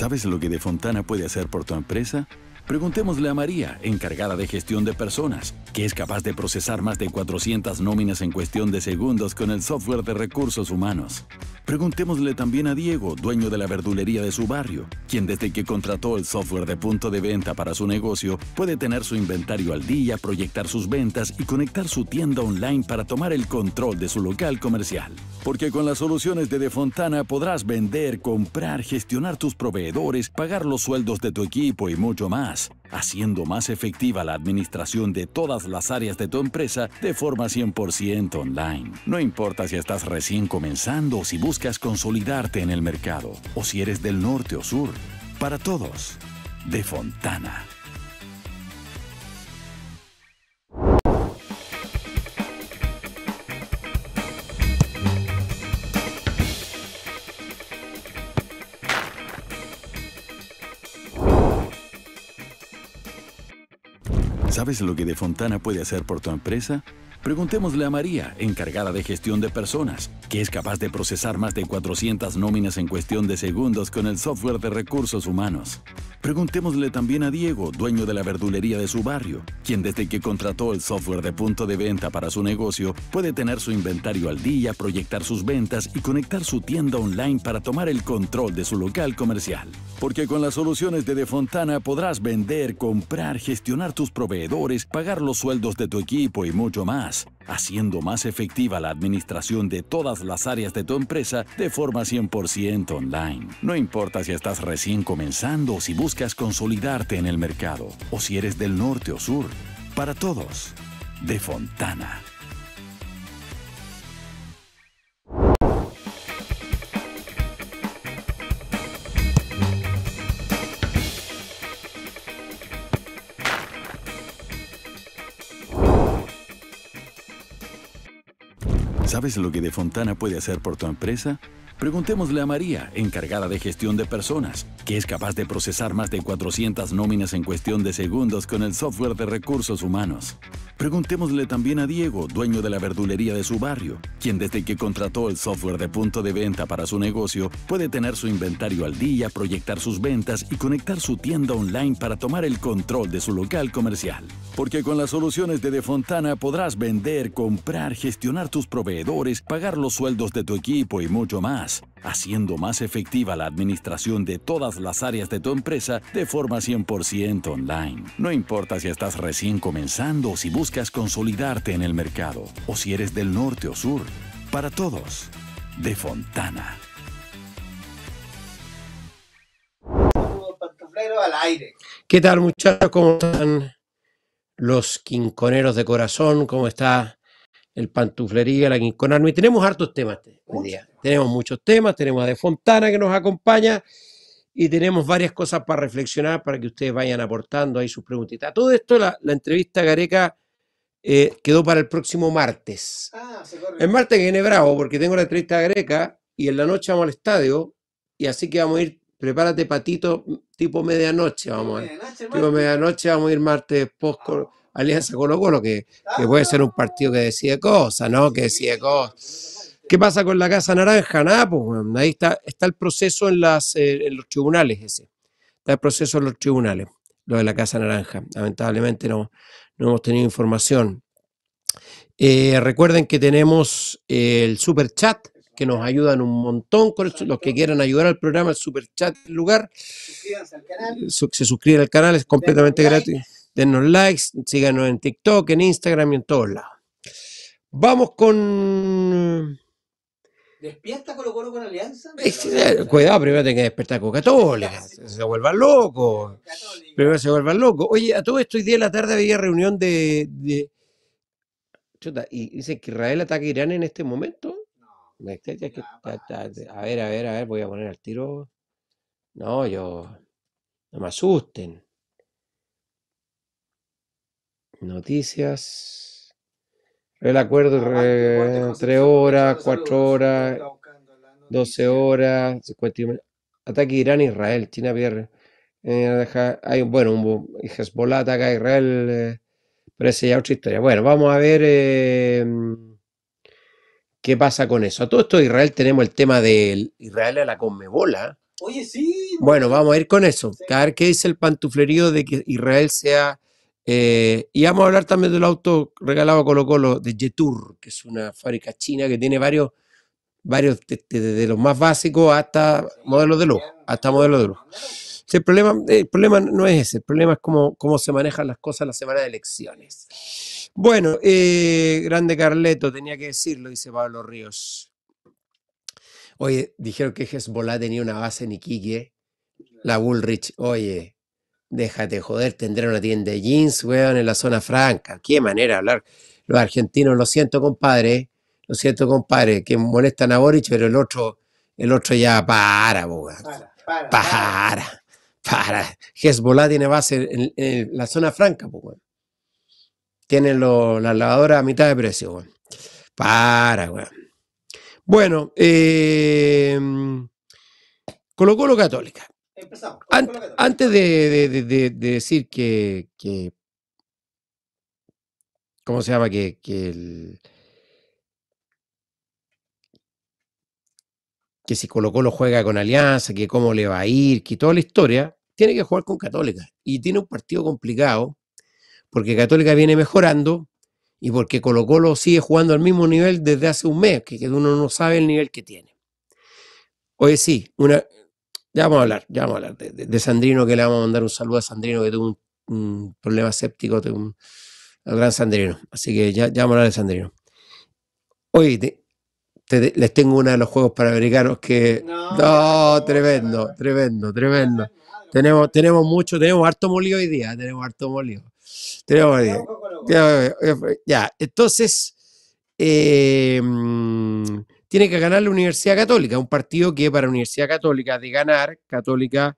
¿Sabes lo que De Fontana puede hacer por tu empresa? Preguntémosle a María, encargada de gestión de personas, que es capaz de procesar más de 400 nóminas en cuestión de segundos con el software de recursos humanos. Preguntémosle también a Diego, dueño de la verdulería de su barrio, quien desde que contrató el software de punto de venta para su negocio puede tener su inventario al día, proyectar sus ventas y conectar su tienda online para tomar el control de su local comercial. Porque con las soluciones de Defontana podrás vender, comprar, gestionar tus proveedores, pagar los sueldos de tu equipo y mucho más haciendo más efectiva la administración de todas las áreas de tu empresa de forma 100% online. No importa si estás recién comenzando o si buscas consolidarte en el mercado, o si eres del norte o sur. Para todos, de Fontana. ¿Sabes lo que De Fontana puede hacer por tu empresa? Preguntémosle a María, encargada de gestión de personas, que es capaz de procesar más de 400 nóminas en cuestión de segundos con el software de recursos humanos. Preguntémosle también a Diego, dueño de la verdulería de su barrio, quien desde que contrató el software de punto de venta para su negocio, puede tener su inventario al día, proyectar sus ventas y conectar su tienda online para tomar el control de su local comercial. Porque con las soluciones de De Fontana podrás vender, comprar, gestionar tus proveedores, pagar los sueldos de tu equipo y mucho más haciendo más efectiva la administración de todas las áreas de tu empresa de forma 100% online. No importa si estás recién comenzando o si buscas consolidarte en el mercado, o si eres del norte o sur. Para todos, de Fontana ¿Sabes lo que De Fontana puede hacer por tu empresa? Preguntémosle a María, encargada de gestión de personas, que es capaz de procesar más de 400 nóminas en cuestión de segundos con el software de recursos humanos. Preguntémosle también a Diego, dueño de la verdulería de su barrio, quien desde que contrató el software de punto de venta para su negocio puede tener su inventario al día, proyectar sus ventas y conectar su tienda online para tomar el control de su local comercial. Porque con las soluciones de De Fontana podrás vender, comprar, gestionar tus proveedores, pagar los sueldos de tu equipo y mucho más haciendo más efectiva la administración de todas las áreas de tu empresa de forma 100% online. No importa si estás recién comenzando o si buscas consolidarte en el mercado, o si eres del norte o sur. Para todos, de Fontana. ¿Qué tal muchachos? ¿Cómo están los quinconeros de corazón? ¿Cómo está el pantuflería, la quinconarmo, y tenemos hartos temas este día. Tenemos muchos temas, tenemos a De Fontana que nos acompaña y tenemos varias cosas para reflexionar, para que ustedes vayan aportando ahí sus preguntitas. Todo esto, la, entrevista Gareca eh, quedó para el próximo martes. Ah, se corre. El martes viene bravo, porque tengo la entrevista Gareca y en la noche vamos al estadio y así que vamos a ir, prepárate patito, tipo medianoche vamos a ir. Tipo medianoche vamos a ir martes post. Alianza Colo Colo, que, que puede ser un partido que decide cosas, ¿no? Que decide cosas. ¿Qué pasa con la Casa Naranja? Nada, pues, ahí está, está el proceso eh, en, los tribunales ese. Está el proceso en los tribunales, lo de la Casa Naranja. Lamentablemente no, hemos tenido información. Eh, recuerden que tenemos eh, el super chat que nos ayudan un montón con Los que quieran ayudar al programa, el super chat, lugar. Se suscriben al canal, es completamente gratis Denos likes, síganos en TikTok, en Instagram y en todos lados. Vamos con. Eh, ¿Despierta Colo Colo con Alianza? Eh, eh, cuidado, primero tengo que despertar con Católica. Se vuelvan locos. Primero se vuelvan locos. Oye, a todo esto, hoy día la tarde había reunión de. Chuta, ¿y dice que Israel ataca Irán en este momento? No. a ver, a ver, a ver, voy a poner al tiro. No, yo. No me asusten. Noticias. El acuerdo ah, entre horas, cuatro horas, 12 horas, Ataque Irán-Israel. China pierde. Eh, hay, bueno, un, Hezbollah ataca a Israel. Eh, pero esa ya otra historia. Bueno, vamos a ver em, qué pasa con eso. A todo esto Israel tenemos el tema de Israel a la conmebola. Oye, sí. Bueno, vamos a ir con eso. A ver qué dice el pantuflerío de que Israel sea eh, y vamos a hablar también del auto regalado a Colo Colo de Jetour que es una fábrica china que tiene varios, varios de, los más básicos hasta modelos de lujo, hasta modelos de lujo. El problema, el problema no es ese, el problema es cómo, cómo se manejan las cosas la semana de elecciones. Bueno, eh, grande Carleto, tenía que decirlo, dice Pablo Ríos. Oye, dijeron que Hezbollah tenía una base en Iquique, la Bullrich. Oye, déjate joder, tendrá una tienda de jeans, weón, en la zona franca. Qué manera de hablar. Los argentinos, lo siento, compadre, lo siento, compadre, que molestan a Boric, pero el otro, el otro ya para, weón. Para, para. Para. Hezbollah tiene base en, la zona franca, weón. Tienen lo, lavadoras a mitad de precio, weón. Para, weón. Bueno, eh, Colo Colo Católica antes de, decir que, ¿Cómo se llama? Que, que el. Que si Colo Colo juega con Alianza, que cómo le va a ir, que toda la historia, tiene que jugar con Católica. Y tiene un partido complicado, porque Católica viene mejorando y porque Colo Colo sigue jugando al mismo nivel desde hace un mes, que uno no sabe el nivel que tiene. Oye, sí, una, ya vamos a hablar, ya vamos a hablar de, Sandrino, que le vamos a mandar un saludo a Sandrino, que tuvo un, problema séptico, un, al gran Sandrino. Así que ya, vamos a hablar de Sandrino. Oye, les tengo uno de los juegos para americanos que. No, tremendo, tremendo, tremendo. Tenemos, tenemos mucho, tenemos harto molido hoy día, tenemos harto molido. Eh, eh, ya, entonces. Eh, mm, tiene que ganar la Universidad Católica, un partido que para la Universidad Católica de ganar, Católica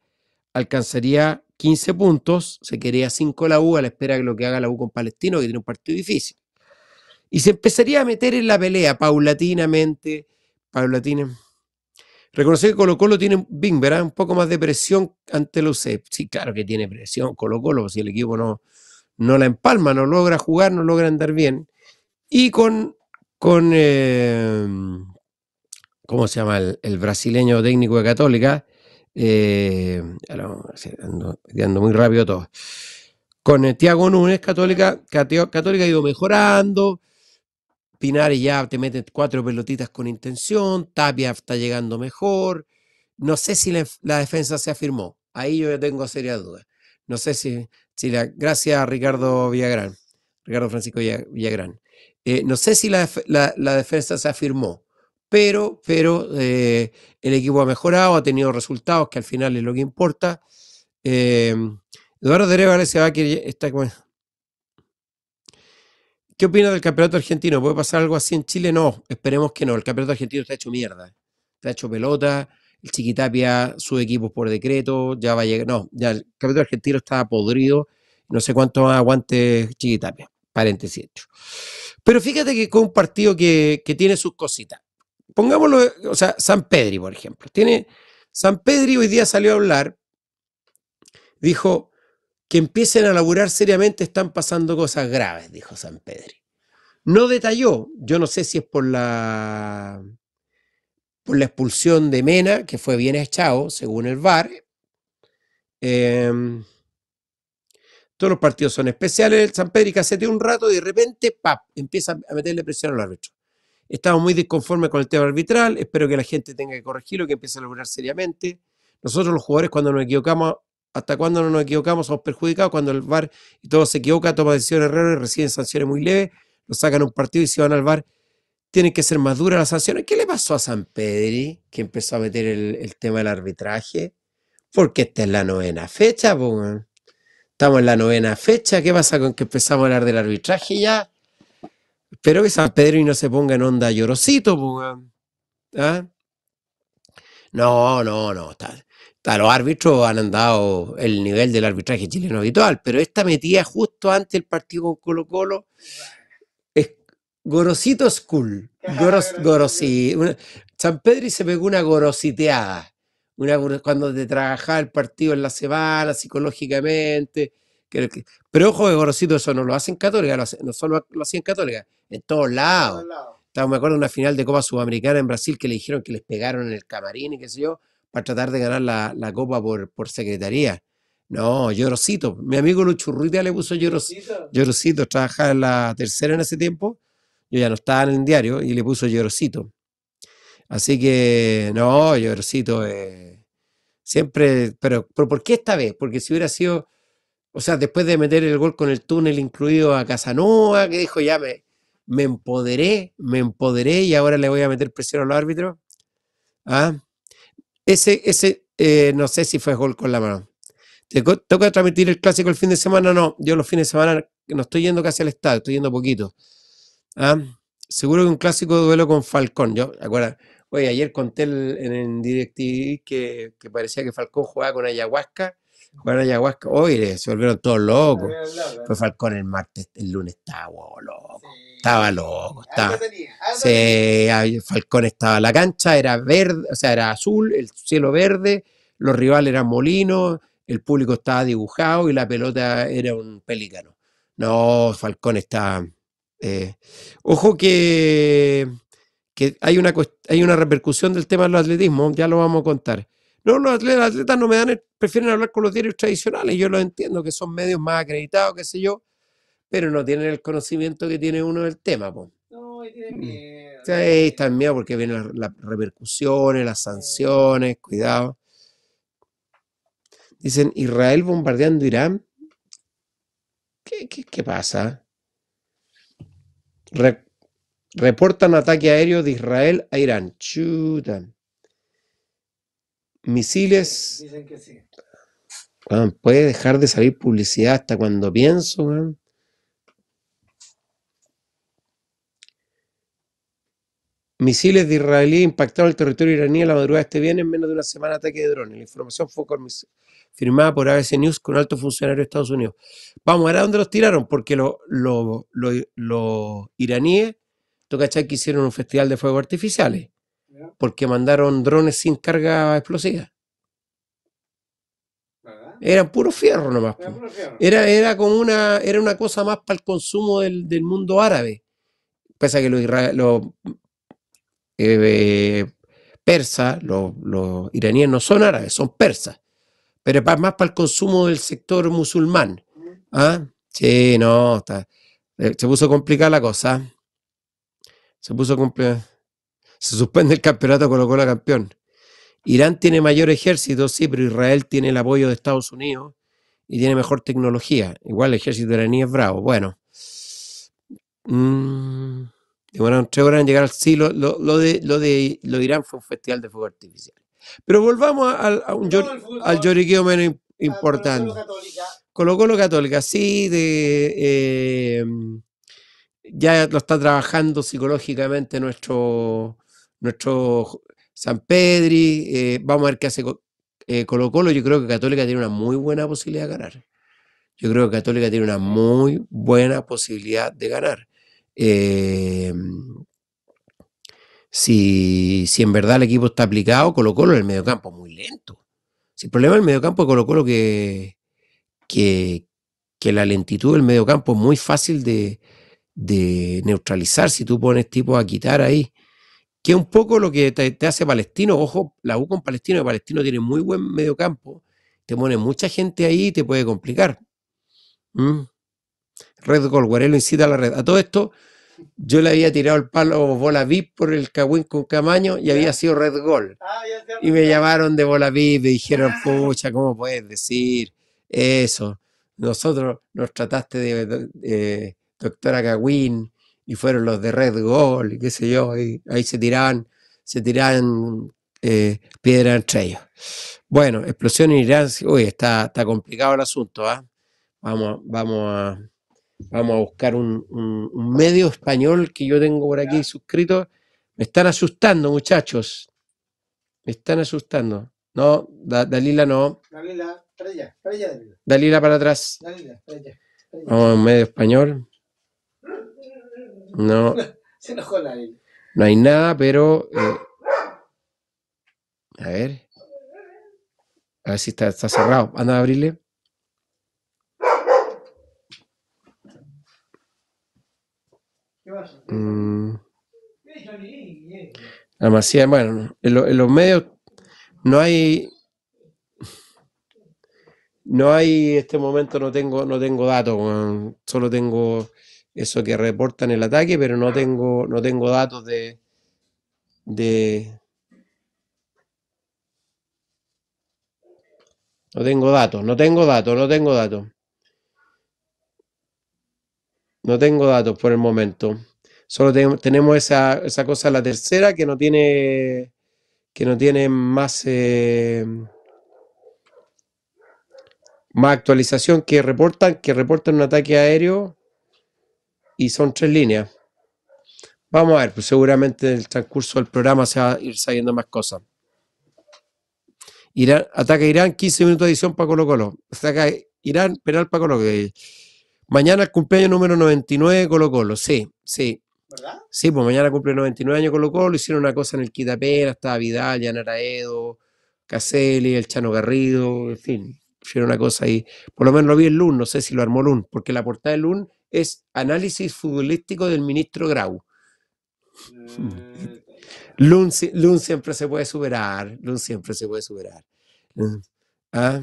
alcanzaría 15 puntos, se quería 5 la U a la espera de lo que haga la U con Palestino, que tiene un partido difícil. Y se empezaría a meter en la pelea paulatinamente, paulatinamente. Reconocer que Colo Colo tiene Bing, ¿verdad? Un poco más de presión ante los CEP. Sí, claro que tiene presión Colo Colo, si el equipo no, no la empalma, no logra jugar, no logra andar bien. Y con, con, eh, ¿cómo se llama? El, brasileño técnico de Católica. Eh, ando, muy rápido todo. Con el eh, Tiago Núñez, Católica, Católica ha ido mejorando. Pinares ya te mete cuatro pelotitas con intención. Tapia está llegando mejor. No sé si la, defensa se afirmó. Ahí yo tengo serias dudas. No sé si, si la. Gracias a Ricardo Villagrán. Ricardo Francisco Villagrán. Eh, no sé si la defensa se afirmó pero, pero eh, el equipo ha mejorado, ha tenido resultados, que al final es lo que importa. Eh, Eduardo Derevale se va a ¿Qué opina del campeonato argentino? ¿Puede pasar algo así en Chile? No, esperemos que no. El campeonato argentino está hecho mierda. Está hecho pelota. El Chiquitapia, su equipo por decreto, ya va a llegar. No, ya el campeonato argentino está podrido. No sé cuánto aguante Chiquitapia. Paréntesis hecho. Pero fíjate que con un partido que tiene sus cositas pongámoslo, o sea, San Pedri, por ejemplo. Tiene, San Pedri hoy día salió a hablar, dijo que empiecen a laburar seriamente, están pasando cosas graves, dijo San Pedri. No detalló, yo no sé si es por la, por la expulsión de Mena, que fue bien echado, según el VAR. Em, todos los partidos son especiales, San Pedri casete un rato y de repente, ¡pap!, empieza a meterle presión al árbitro. Estamos muy disconformes con el tema arbitral, espero que la gente tenga que corregirlo, que empiece a lograr seriamente. Nosotros los jugadores cuando nos equivocamos, hasta cuando no nos equivocamos somos perjudicados, cuando el VAR y todo se equivoca, toma decisiones errores, reciben sanciones muy leves, lo sacan un partido y se van al VAR. Tienen que ser más duras las sanciones. ¿Qué le pasó a San Pedri, que empezó a meter el, tema del arbitraje? Porque esta es la novena fecha, Estamos en la novena fecha. ¿Qué pasa con que empezamos a hablar del arbitraje ya? Espero que San Pedro y no se ponga en onda llorosito, ¿Ah? No, no, no. los árbitros han andado el nivel del arbitraje chileno habitual, pero esta metida justo antes del partido con Colo Colo es Gorosito School. Goros, San Pedro se pegó una gorositeada. Una, cuando te trabajaba el partido en la semana psicológicamente, pero ojo de Gorosito, eso no lo hacen Católica, no solo lo hacían Católica, en todos lados. me acuerdo de una final de Copa Sudamericana en Brasil que le dijeron que les pegaron en el camarín y qué sé yo, para tratar de ganar la, copa por, por secretaría. No, Llorosito. Mi amigo Luchurruita le puso Llorosito. Llorosito, trabajaba en la tercera en ese tiempo. Yo ya no estaba en el diario y le puso Llorosito. Así que, no, Llorosito. Eh, siempre, pero, pero ¿por qué esta vez? Porque si hubiera sido o sea, después de meter el gol con el túnel incluido a Casanova, que dijo, ya me, me empoderé, me empoderé y ahora le voy a meter presión al árbitro. ¿Ah? Ese, ese eh, no sé si fue gol con la mano. ¿Te toca transmitir el clásico el fin de semana? No, yo los fines de semana no estoy yendo casi al estado, estoy yendo poquito. ¿Ah? Seguro que un clásico duelo con Falcón. Yo, acuerda, oye, ayer conté en el DirecTV que, que parecía que Falcón jugaba con ayahuasca jugar ayahuasca. Oye, se volvieron todos locos. Fue Falcón el martes, el lunes estaba loco. Estaba loco. Estaba, Falcón estaba la cancha, era verde, o sea, era azul, el cielo verde, los rivales eran molinos, el público estaba dibujado y la pelota era un pelícano. No, Falcón está. Eh, ojo que, que hay, una, hay una repercusión del tema del atletismo, ya lo vamos a contar. No, los atletas, no me dan, prefieren hablar con los diarios tradicionales, yo lo entiendo, que son medios más acreditados, qué sé yo, pero no tienen el conocimiento que tiene uno del tema, pues. No, tienen mm. miedo. están miedo porque vienen las, repercusiones, las sanciones, cuidado. Dicen, Israel bombardeando Irán. ¿Qué, pasa? reportan ataque aéreo de Israel a Irán. chutan misiles. Dicen que sí. puede dejar de salir publicidad hasta cuando pienso, Misiles de israelí impactaron el territorio iraní a la madrugada de este viernes en menos de una semana de ataque de drones. La información fue firmada por ABC News con alto funcionario de Estados Unidos. Vamos, ¿era dónde los tiraron? Porque los iraníes, toca que hicieron un festival de fuegos artificiales porque mandaron drones sin carga explosiva. Era puro fierro nomás. Era, era, como una, era una cosa más para el consumo del, mundo árabe. Pese a que los, eh, eh, persas, los, iraníes no son árabes, son persas. Pero es más para el consumo del sector musulmán. Mm. ¿Ah? Sí, no, eh, se puso complicada la cosa. Se puso complicada. Se suspende el campeonato colocó la campeón. Irán tiene mayor ejército, sí, pero Israel tiene el apoyo de Estados Unidos y tiene mejor tecnología. Igual el ejército iraní es bravo. Bueno. Mm, demoraron tres horas en llegar al sí. Lo, de, lo de lo de Irán fue un festival de fuego artificial. Pero volvamos al, a lloriqueo menos importante. Colocó lo Católica. sí, de, eh, ya lo está trabajando psicológicamente nuestro nuestro San Pedri, eh, vamos a ver qué hace eh, Colo Colo. Yo creo que Católica tiene una muy buena posibilidad de ganar. Yo creo que Católica tiene una muy buena posibilidad de ganar. Em, si, en verdad el equipo está aplicado, Colo Colo en el mediocampo muy lento. Si el problema del mediocampo de Colo Colo que, que, la lentitud del mediocampo es muy fácil de, de neutralizar si tú pones tipo a quitar ahí que es un poco lo que te, hace Palestino. Ojo, la U con Palestino, Palestino tiene muy buen campo, te pone mucha gente ahí y te puede complicar. ¿Mm? red gol guarelo incita a la red. A todo esto, yo le había tirado el palo bola VIP por el cagüín con Camaño y había sido Red Gol. Ah, y me llamaron de bola VIP, me dijeron, ah. pucha, ¿cómo puedes decir eso? Nosotros nos trataste de, eh, doctora Cagüín y fueron los de Red Gol y qué sé yo, ahí se tiraban, se tiraban eh, entre ellos. Bueno, explosión en Irán, uy, está, está complicado el asunto, ¿ah? Vamos, vamos a vamos a buscar un, medio español que yo tengo por aquí suscrito. Me están asustando, muchachos. Me están asustando. No, Dalila no. Dalila, para Dalila. para atrás. Vamos a un medio español. No. No hay nada, pero. Eh, a ver. A ver si está, cerrado. Anda a abrirle. ¿Qué pasa? bueno, en, en los medios no hay no hay este momento no tengo no tengo datos solo tengo eso que reportan el ataque, pero no tengo, no tengo datos de, No tengo datos, no tengo datos, no tengo datos. No tengo datos por el momento. Solo tenemos esa, esa, cosa, la tercera, que no tiene, que no tiene más, eh, más actualización que reportan, que reportan un ataque aéreo y son tres líneas. Vamos a ver, pues seguramente en el transcurso del programa se va a ir saliendo más cosas. Irán, ataca Irán, 15 minutos de edición para Colo Colo. hasta Irán, penal para Colo Colo. Mañana cumpleaños número 99 Colo Colo, sí, sí. ¿Verdad? Sí, pues mañana cumple 99 años Colo Colo, hicieron una cosa en el Quitapera, estaba Vidal, Yanara Edo, Caselli, el Chano Garrido, en fin, hicieron una cosa ahí. Por lo menos lo vi el Lun, no sé si lo armó Lun, porque la portada del Lun es análisis futbolístico del ministro Grau. Mm. Lun, siempre se puede superar, Lun siempre se puede superar. ¿ah?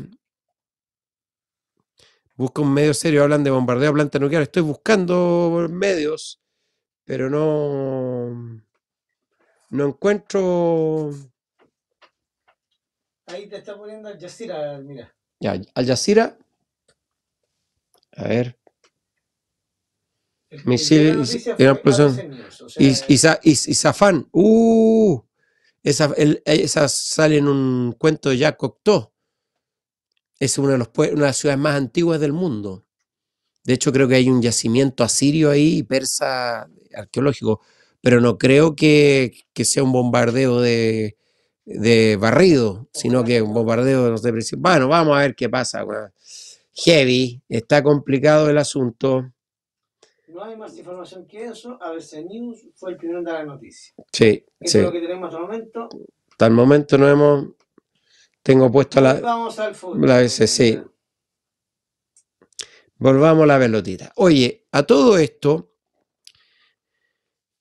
Busco un medio serio, hablan de bombardeo a planta nuclear. Estoy buscando medios, pero no, no encuentro. Ahí te está poniendo Al Jazeera, mira. Ya, Al Jazeera. A ver y, Zafán, ¡uh! Esa, sale en un cuento de Jacques Cocteau. Es una de, los, las ciudades más antiguas del mundo. De hecho, creo que hay un yacimiento asirio ahí, persa, arqueológico, pero no creo que, sea un bombardeo de, barrido, sino que un bombardeo de los sé, bueno, vamos a ver qué pasa. heavy, está complicado el asunto. No hay más información que eso. ABC News fue el primero en dar la noticia. Sí, sí. es lo que tenemos hasta el momento. Hasta el momento no hemos. Tengo puesto la. Vamos al fútbol. La ABC, sí. Volvamos a la pelotita. Oye, a todo esto,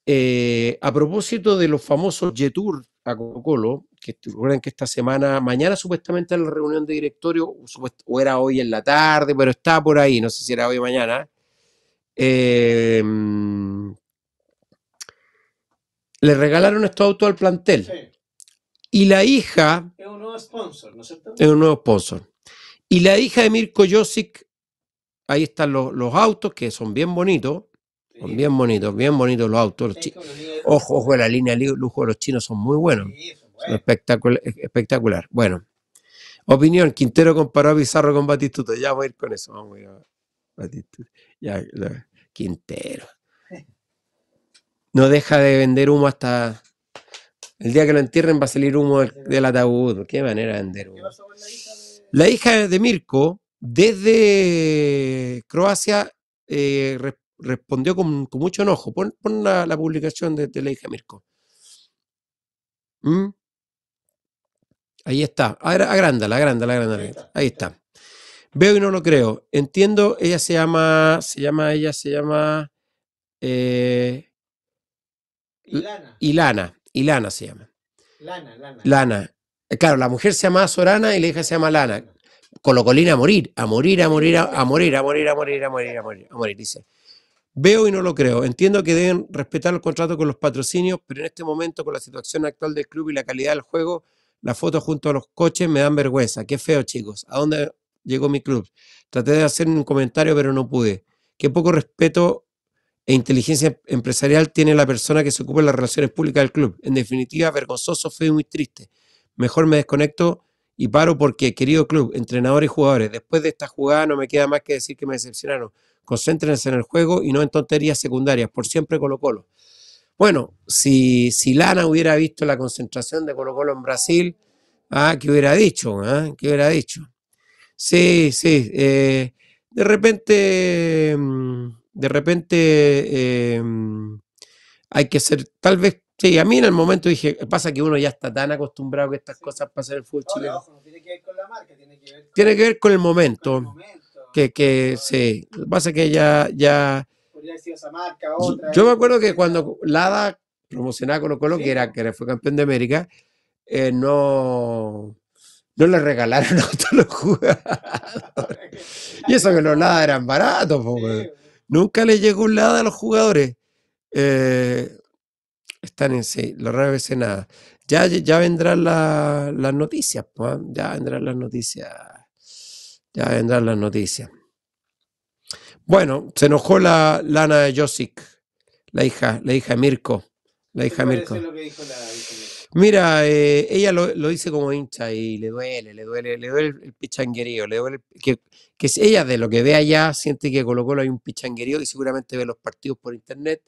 eh, a propósito de los famosos Yetur a coca Colo, que recuerden que esta semana, mañana supuestamente en la reunión de directorio, o era hoy en la tarde, pero está por ahí, no sé si era hoy o mañana, Em, le regalaron estos autos al plantel. Y la hija. Es un nuevo sponsor, Y la hija de Mirko Josic, ahí están los, autos que son bien bonitos. Son bien bonitos, bien bonitos los autos. ojo, ojo, la línea de lujo de los chinos son muy buenos. espectacular, espectacular. Bueno, opinión: Quintero comparó a Pizarro con Batistuto Ya voy a ir con eso. Vamos ya. Quintero. No deja de vender humo hasta el día que lo entierren va a salir humo del, ataúd. Qué manera de vender humo. La hija de Mirko, desde Croacia, eh, respondió con, mucho enojo. Pon, la, publicación de, la hija de Mirko. ¿Mm? Ahí está. Agrándala, la agrándala. Ahí está. Veo y no lo creo. Entiendo, ella se llama, se llama, ella se llama... Eh, Ilana. Ilana, Ilana se llama. Lana, Lana. Lana. Eh, claro, la mujer se llama Sorana y la hija se llama Lana. Colocolina a morir, a morir, a morir, a, morir, a morir, a morir, a morir, a morir, dice. Veo y no lo creo. Entiendo que deben respetar el contrato con los patrocinios, pero en este momento, con la situación actual del club y la calidad del juego, la foto junto a los coches me dan vergüenza. Qué feo, chicos. ¿A dónde, llegó mi club. Traté de hacer un comentario, pero no pude. Qué poco respeto e inteligencia empresarial tiene la persona que se ocupa de las relaciones públicas del club. En definitiva, vergonzoso, feo y muy triste. Mejor me desconecto y paro porque, querido club, entrenadores y jugadores, después de esta jugada no me queda más que decir que me decepcionaron. Concéntrense en el juego y no en tonterías secundarias. Por siempre Colo Colo. Bueno, si, Lana hubiera visto la concentración de Colo Colo en Brasil, ah, ¿qué hubiera dicho? Ah? ¿Qué hubiera dicho? Sí, sí. Eh, de repente, mm, de repente em, hay que ser, tal vez, sí, a mí en el momento dije, pasa que uno ya está tan acostumbrado que estas cosas pasan en el fútbol no, chileno. tiene que ver con la marca, tiene que ver con, tiene que ver con el momento. Que, que sí, pasa que ya, ya... Yo, me acuerdo que cuando Lada promocionaba Colo Colo, que, era, que fue campeón de América, eh, no no le regalaron a a los jugadores. Y eso que los nada eran baratos, po, Nunca le llegó un LADA a los jugadores. Eh, están en sí, revés en nada. Ya, ya vendrán las noticias, ¿ah? ya vendrán las noticias. Ya vendrán las noticias. Bueno, se enojó la lana de Josic, la hija, la hija de Mirko. La hija Mirko. la... Mira, eh, ella lo, dice como hincha y le duele, le duele, le duele el pichanguerío, le duele que, que ella de lo que ve allá siente que Colo Colo hay un pichanguerío y seguramente ve los partidos por internet.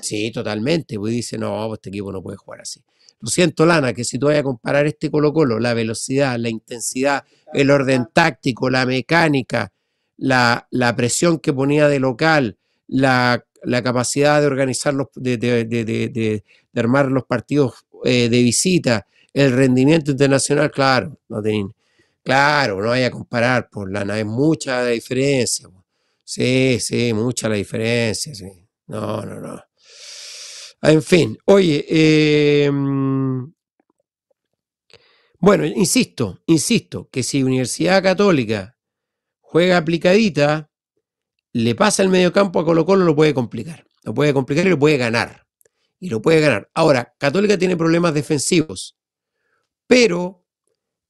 Sí, totalmente. Pues, y dice, no, pues, este equipo no puede jugar así. Lo siento, Lana, que si tú vas a comparar este Colo Colo, la velocidad, la intensidad, el orden táctico, la mecánica, la, presión que ponía de local, la, la capacidad de organizar los, de, de, de, de armar los partidos eh, de visita, el rendimiento internacional, claro, no hay claro, no vaya a comparar, por la es mucha la diferencia. Sí, sí, mucha la diferencia, No, no, no. En fin, oye, em, bueno, insisto, insisto, que si Universidad Católica juega aplicadita, le pasa el mediocampo a Colo Colo, lo puede complicar. Lo puede complicar y lo puede ganar y lo puede ganar. Ahora, Católica tiene problemas defensivos, pero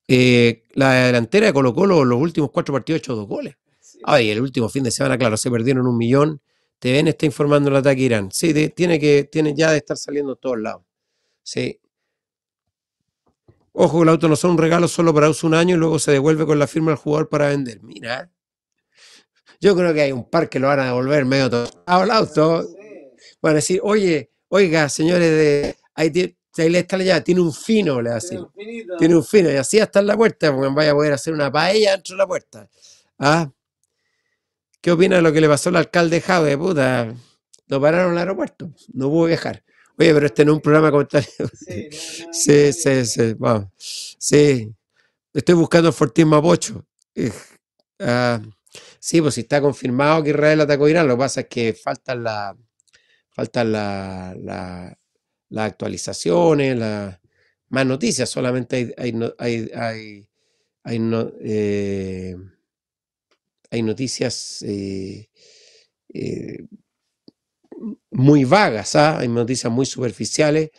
eh, la delantera de Colo los últimos cuatro partidos ha hecho dos goles. Ay, ah, el último fin de semana, claro, se perdieron un millón. ven, está informando el ataque Irán. Sí, tiene que, tiene ya de estar saliendo todos lados. Sí. Ojo, el auto no son un regalo solo para uso un año y luego se devuelve con la firma al jugador para vender. Mira. Yo creo que hay un par que lo van a devolver medio todo. el auto. Van decir, oye, oiga, señores de... Ahí le está llave, tiene un fino, le hace. Tiene un, fino, y así hasta en la puerta, porque me vaya a poder hacer una paella dentro de la puerta. Ah, ¿Qué opina de lo que le pasó al alcalde Jave? Puta, lo pararon en el aeropuerto, no pudo viajar. Oye, pero este no es un programa comentario. Sí, sí, sí, sí, vamos. Sí, estoy buscando Fortín Mapocho. Eh, ah, sí, pues si está confirmado que Israel atacó Irán, lo que pasa es que faltan las Faltan la, las actualizaciones, más noticias, solamente hay, hay, hay, hay, eh, noticias eh, eh, muy vagas, ¿ah? hay noticias muy superficiales,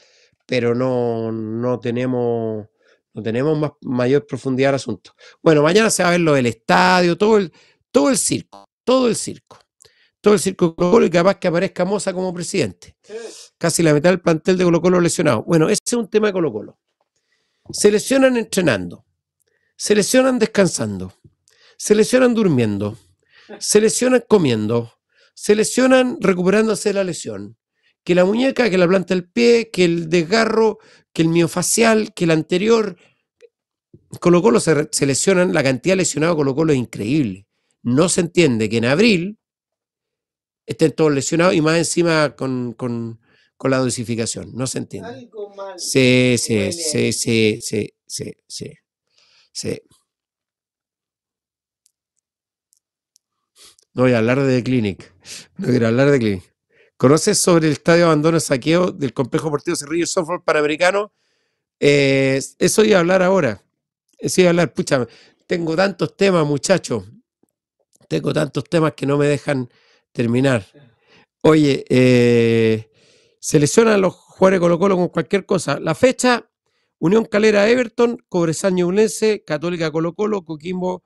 pero no, no tenemos, no tenemos más, mayor profundidad al asunto. Bueno, mañana se va a ver lo del estadio, todo el, todo el circo, todo el circo todo el circo Colo Colo y capaz que aparezca Mosa como presidente. Casi la mitad del plantel de Colo Colo lesionado. Bueno, ese es un tema de Colo Colo. Se lesionan entrenando, se lesionan descansando, se lesionan durmiendo, se lesionan comiendo, se lesionan recuperándose de la lesión. Que la muñeca, que la planta del pie, que el desgarro, que el miofacial, que el anterior. Colo Colo se, lesionan, la cantidad de lesionados Colo Colo es increíble. No se entiende que en abril estén todos lesionados y más encima con, la dosificación. No se entiende. Sí, sí, sí, sí, sí, sí, sí, No voy a hablar de Clinic. No quiero hablar de Clinic. ¿Conoces sobre el estadio abandono y saqueo del complejo deportivo Cerrillo Software Panamericano? eso iba a hablar ahora. Eso iba a hablar, pucha, tengo tantos temas, muchachos. Tengo tantos temas que no me dejan terminar. Oye, eh, seleccionan los jugadores Colo Colo con cualquier cosa. La fecha, Unión Calera Everton, Cobresal Ñublense, Católica Colo Colo, Coquimbo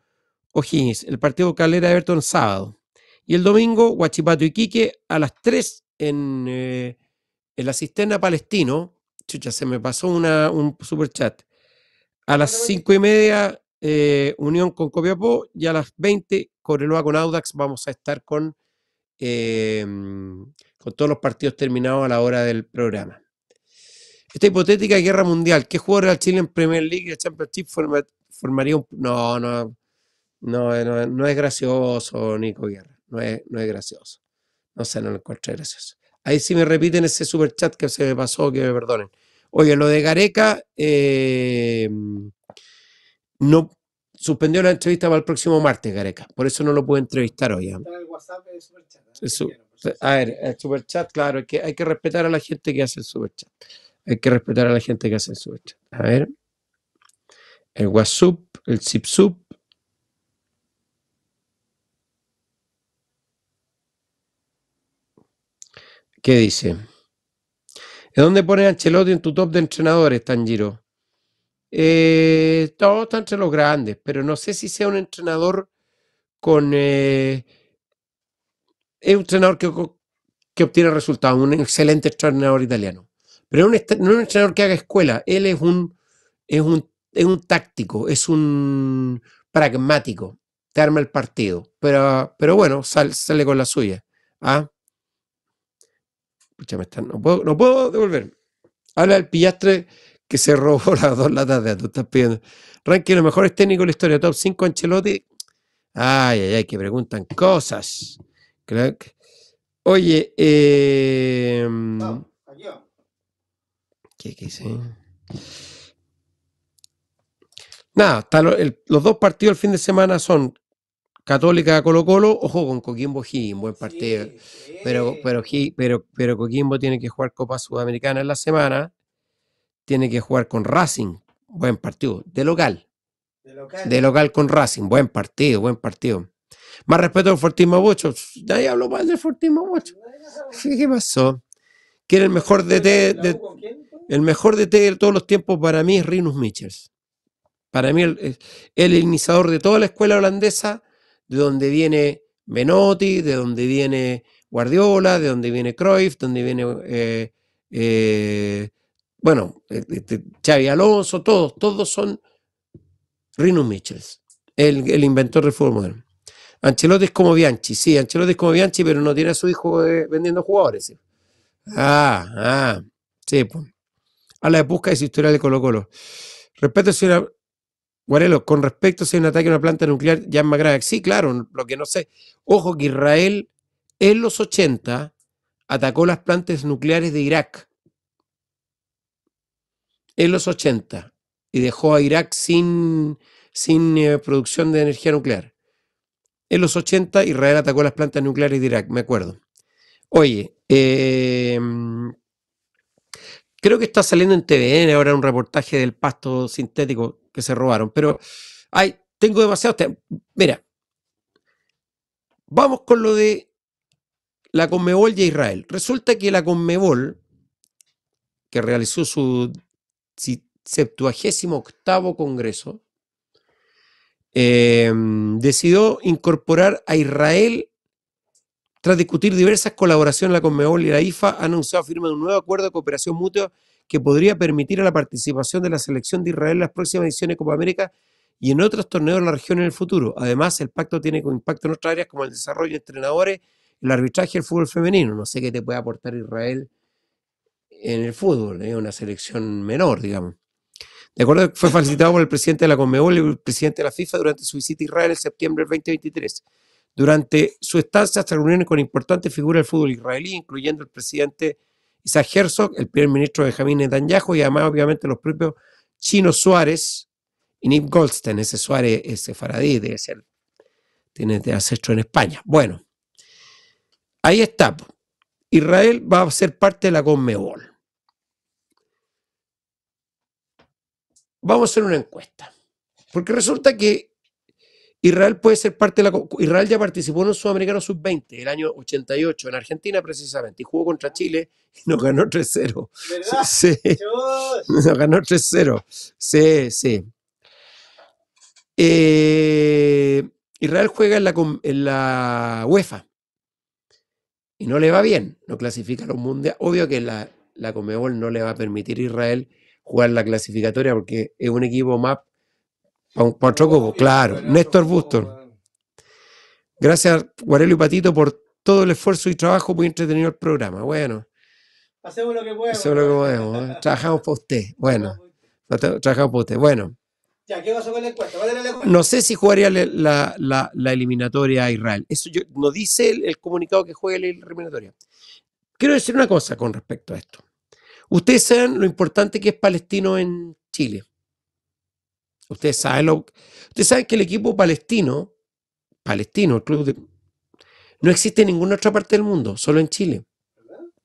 O'Higgins. El partido Calera Everton sábado. Y el domingo, Huachipato Iquique a las 3 eh, en, la cisterna palestino. Chucha, se me pasó un super chat. A las 5 y media, eh, Unión con Copiapó. Y a las 20, Coreloa con Audax. Vamos a estar con Em, con todos los partidos terminados a la hora del programa. Esta hipotética guerra mundial, ¿qué jugador del Chile en Premier League y el Championship formaría un... No, eh, no, no, es gracioso, Nico Guerra, no es, no es gracioso. No sé, no lo encontré gracioso. Ahí sí me repiten ese super chat que se me pasó, que me perdonen. Oye, lo de Gareca, em, no, suspendió la entrevista para el próximo martes, Gareca. Por eso no lo pude entrevistar hoy. a ver, el superchat, claro, hay que, hay que respetar a la gente que hace el superchat. Hay que respetar a la gente que hace el superchat. A ver. El WhatsApp, el ZipSup. ¿Qué dice? ¿En dónde pone Ancelotti en tu top de entrenadores, Tanjiro? todo está entre los grandes, pero no sé si sea un entrenador con. Eh, es un entrenador que, obtiene resultados, un excelente entrenador italiano. Pero no es un entrenador que haga escuela, él es un, es un, táctico, es un pragmático, te arma el partido. Pero, pero bueno, sale con la suya. ¿ah? no, puedo, no puedo devolver. Habla el pillastre que se robó las dos latas de atún. Estás pidiendo. Ranking los mejores técnicos de la historia. Top 5 Ancelotti. Ay, ay, ay, que preguntan cosas. Oye, eh, qué ¿qué quise? Nada, los dos partidos el fin de semana son Católica Colo Colo, ojo con Coquimbo Higgins, buen partido. Pero, pero, pero, pero Coquimbo tiene que jugar Copa Sudamericana en la semana tiene que jugar con Racing, buen partido, de local. De local. con Racing, buen partido, buen partido. Más respeto al Fortismo Mapocho. Ya hablo mal del Fortismo Mapocho. ¿Qué pasó? Que el mejor DT de, el mejor DT de todos los tiempos para mí es Rinus Michels. Para mí el, el iniciador de toda la escuela holandesa, de donde viene Menotti, de donde viene Guardiola, de donde viene Cruyff, de donde viene eh, eh, bueno, este, Xavi Alonso, todos, todos son Rino Michels, el, el inventor del fútbol moderno. Ancelotti es como Bianchi, sí, Ancelotti es como Bianchi, pero no tiene a su hijo eh, vendiendo jugadores. Ah, ah, sí, pues. A la de busca de su de Colo Colo. Respecto a Guarelo, con respecto si hay un ataque a una planta nuclear ya es más grave. Sí, claro, lo que no sé. Ojo que Israel en los 80 atacó las plantas nucleares de Irak en los 80 y dejó a Irak sin, sin eh, producción de energía nuclear. En los 80 Israel atacó las plantas nucleares de Irak, me acuerdo. Oye, eh, creo que está saliendo en TVN ahora un reportaje del pasto sintético que se robaron, pero ay, tengo demasiado tiempo. Mira, vamos con lo de la Conmebol y Israel. Resulta que la Conmebol, que realizó su septuagésimo octavo Congreso, em, decidió incorporar a Israel tras discutir diversas colaboraciones, la CONMEBOL y la IFA han anunciado firma de un nuevo acuerdo de cooperación mutua que podría permitir a la participación de la selección de Israel en las próximas ediciones de Copa América y en otros torneos de la región en el futuro. Además, el pacto tiene impacto en otras áreas como el desarrollo de entrenadores, el arbitraje y el fútbol femenino. No sé qué te puede aportar Israel en el fútbol, ¿eh? una selección menor, digamos. De acuerdo, fue facilitado por el presidente de la Conmebol y el presidente de la FIFA durante su visita a Israel en septiembre del 2023. Durante su estancia, hasta reuniones con importantes figuras del fútbol israelí, incluyendo el presidente Isaac Herzog, el primer ministro Benjamin Netanyahu y además, obviamente, los propios Chino Suárez y Nick Goldstein. Ese Suárez, ese Faradí, debe ser, tiene de ancestro en España. Bueno, ahí está. Israel va a ser parte de la Conmebol. Vamos a hacer una encuesta. Porque resulta que Israel puede ser parte de la. Israel ya participó en los sudamericano sub-20 el año 88 en Argentina, precisamente, y jugó contra Chile y nos ganó 3-0. ¿Verdad? Sí. Nos ganó 3-0. Sí, sí. Eh, Israel juega en la UEFA y no le va bien, no clasifica a los mundiales. Obvio que la, la Comebol no le va a permitir a Israel jugar la clasificatoria porque es un equipo más para otro coco, claro. Néstor Bustos. Ah. Gracias, Guarelo y Patito, por todo el esfuerzo y trabajo. Muy entretenido el programa. Bueno. Hacemos lo que podemos. Hacemos lo que podemos. ¿eh? Trabajamos para usted. Bueno. Trabajamos para usted. Bueno. No sé si jugaría la, eliminatoria a Israel. Eso yo, no dice el, comunicado que juegue la eliminatoria. Quiero decir una cosa con respecto a esto. Ustedes saben lo importante que es Palestino en Chile. Ustedes saben, lo, ustedes saben que el equipo palestino, palestino, el club de, no existe en ninguna otra parte del mundo, solo en Chile.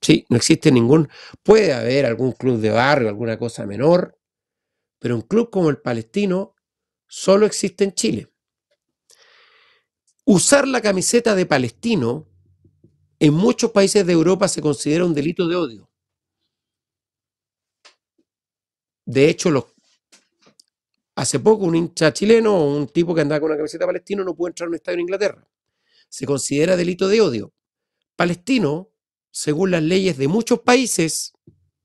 Sí, no existe ningún. Puede haber algún club de barrio, alguna cosa menor, pero un club como el palestino solo existe en Chile. Usar la camiseta de palestino en muchos países de Europa se considera un delito de odio. De hecho, hace poco un hincha chileno o un tipo que andaba con una camiseta palestino no pudo entrar a un estadio en Inglaterra. Se considera delito de odio. Palestino, según las leyes de muchos países,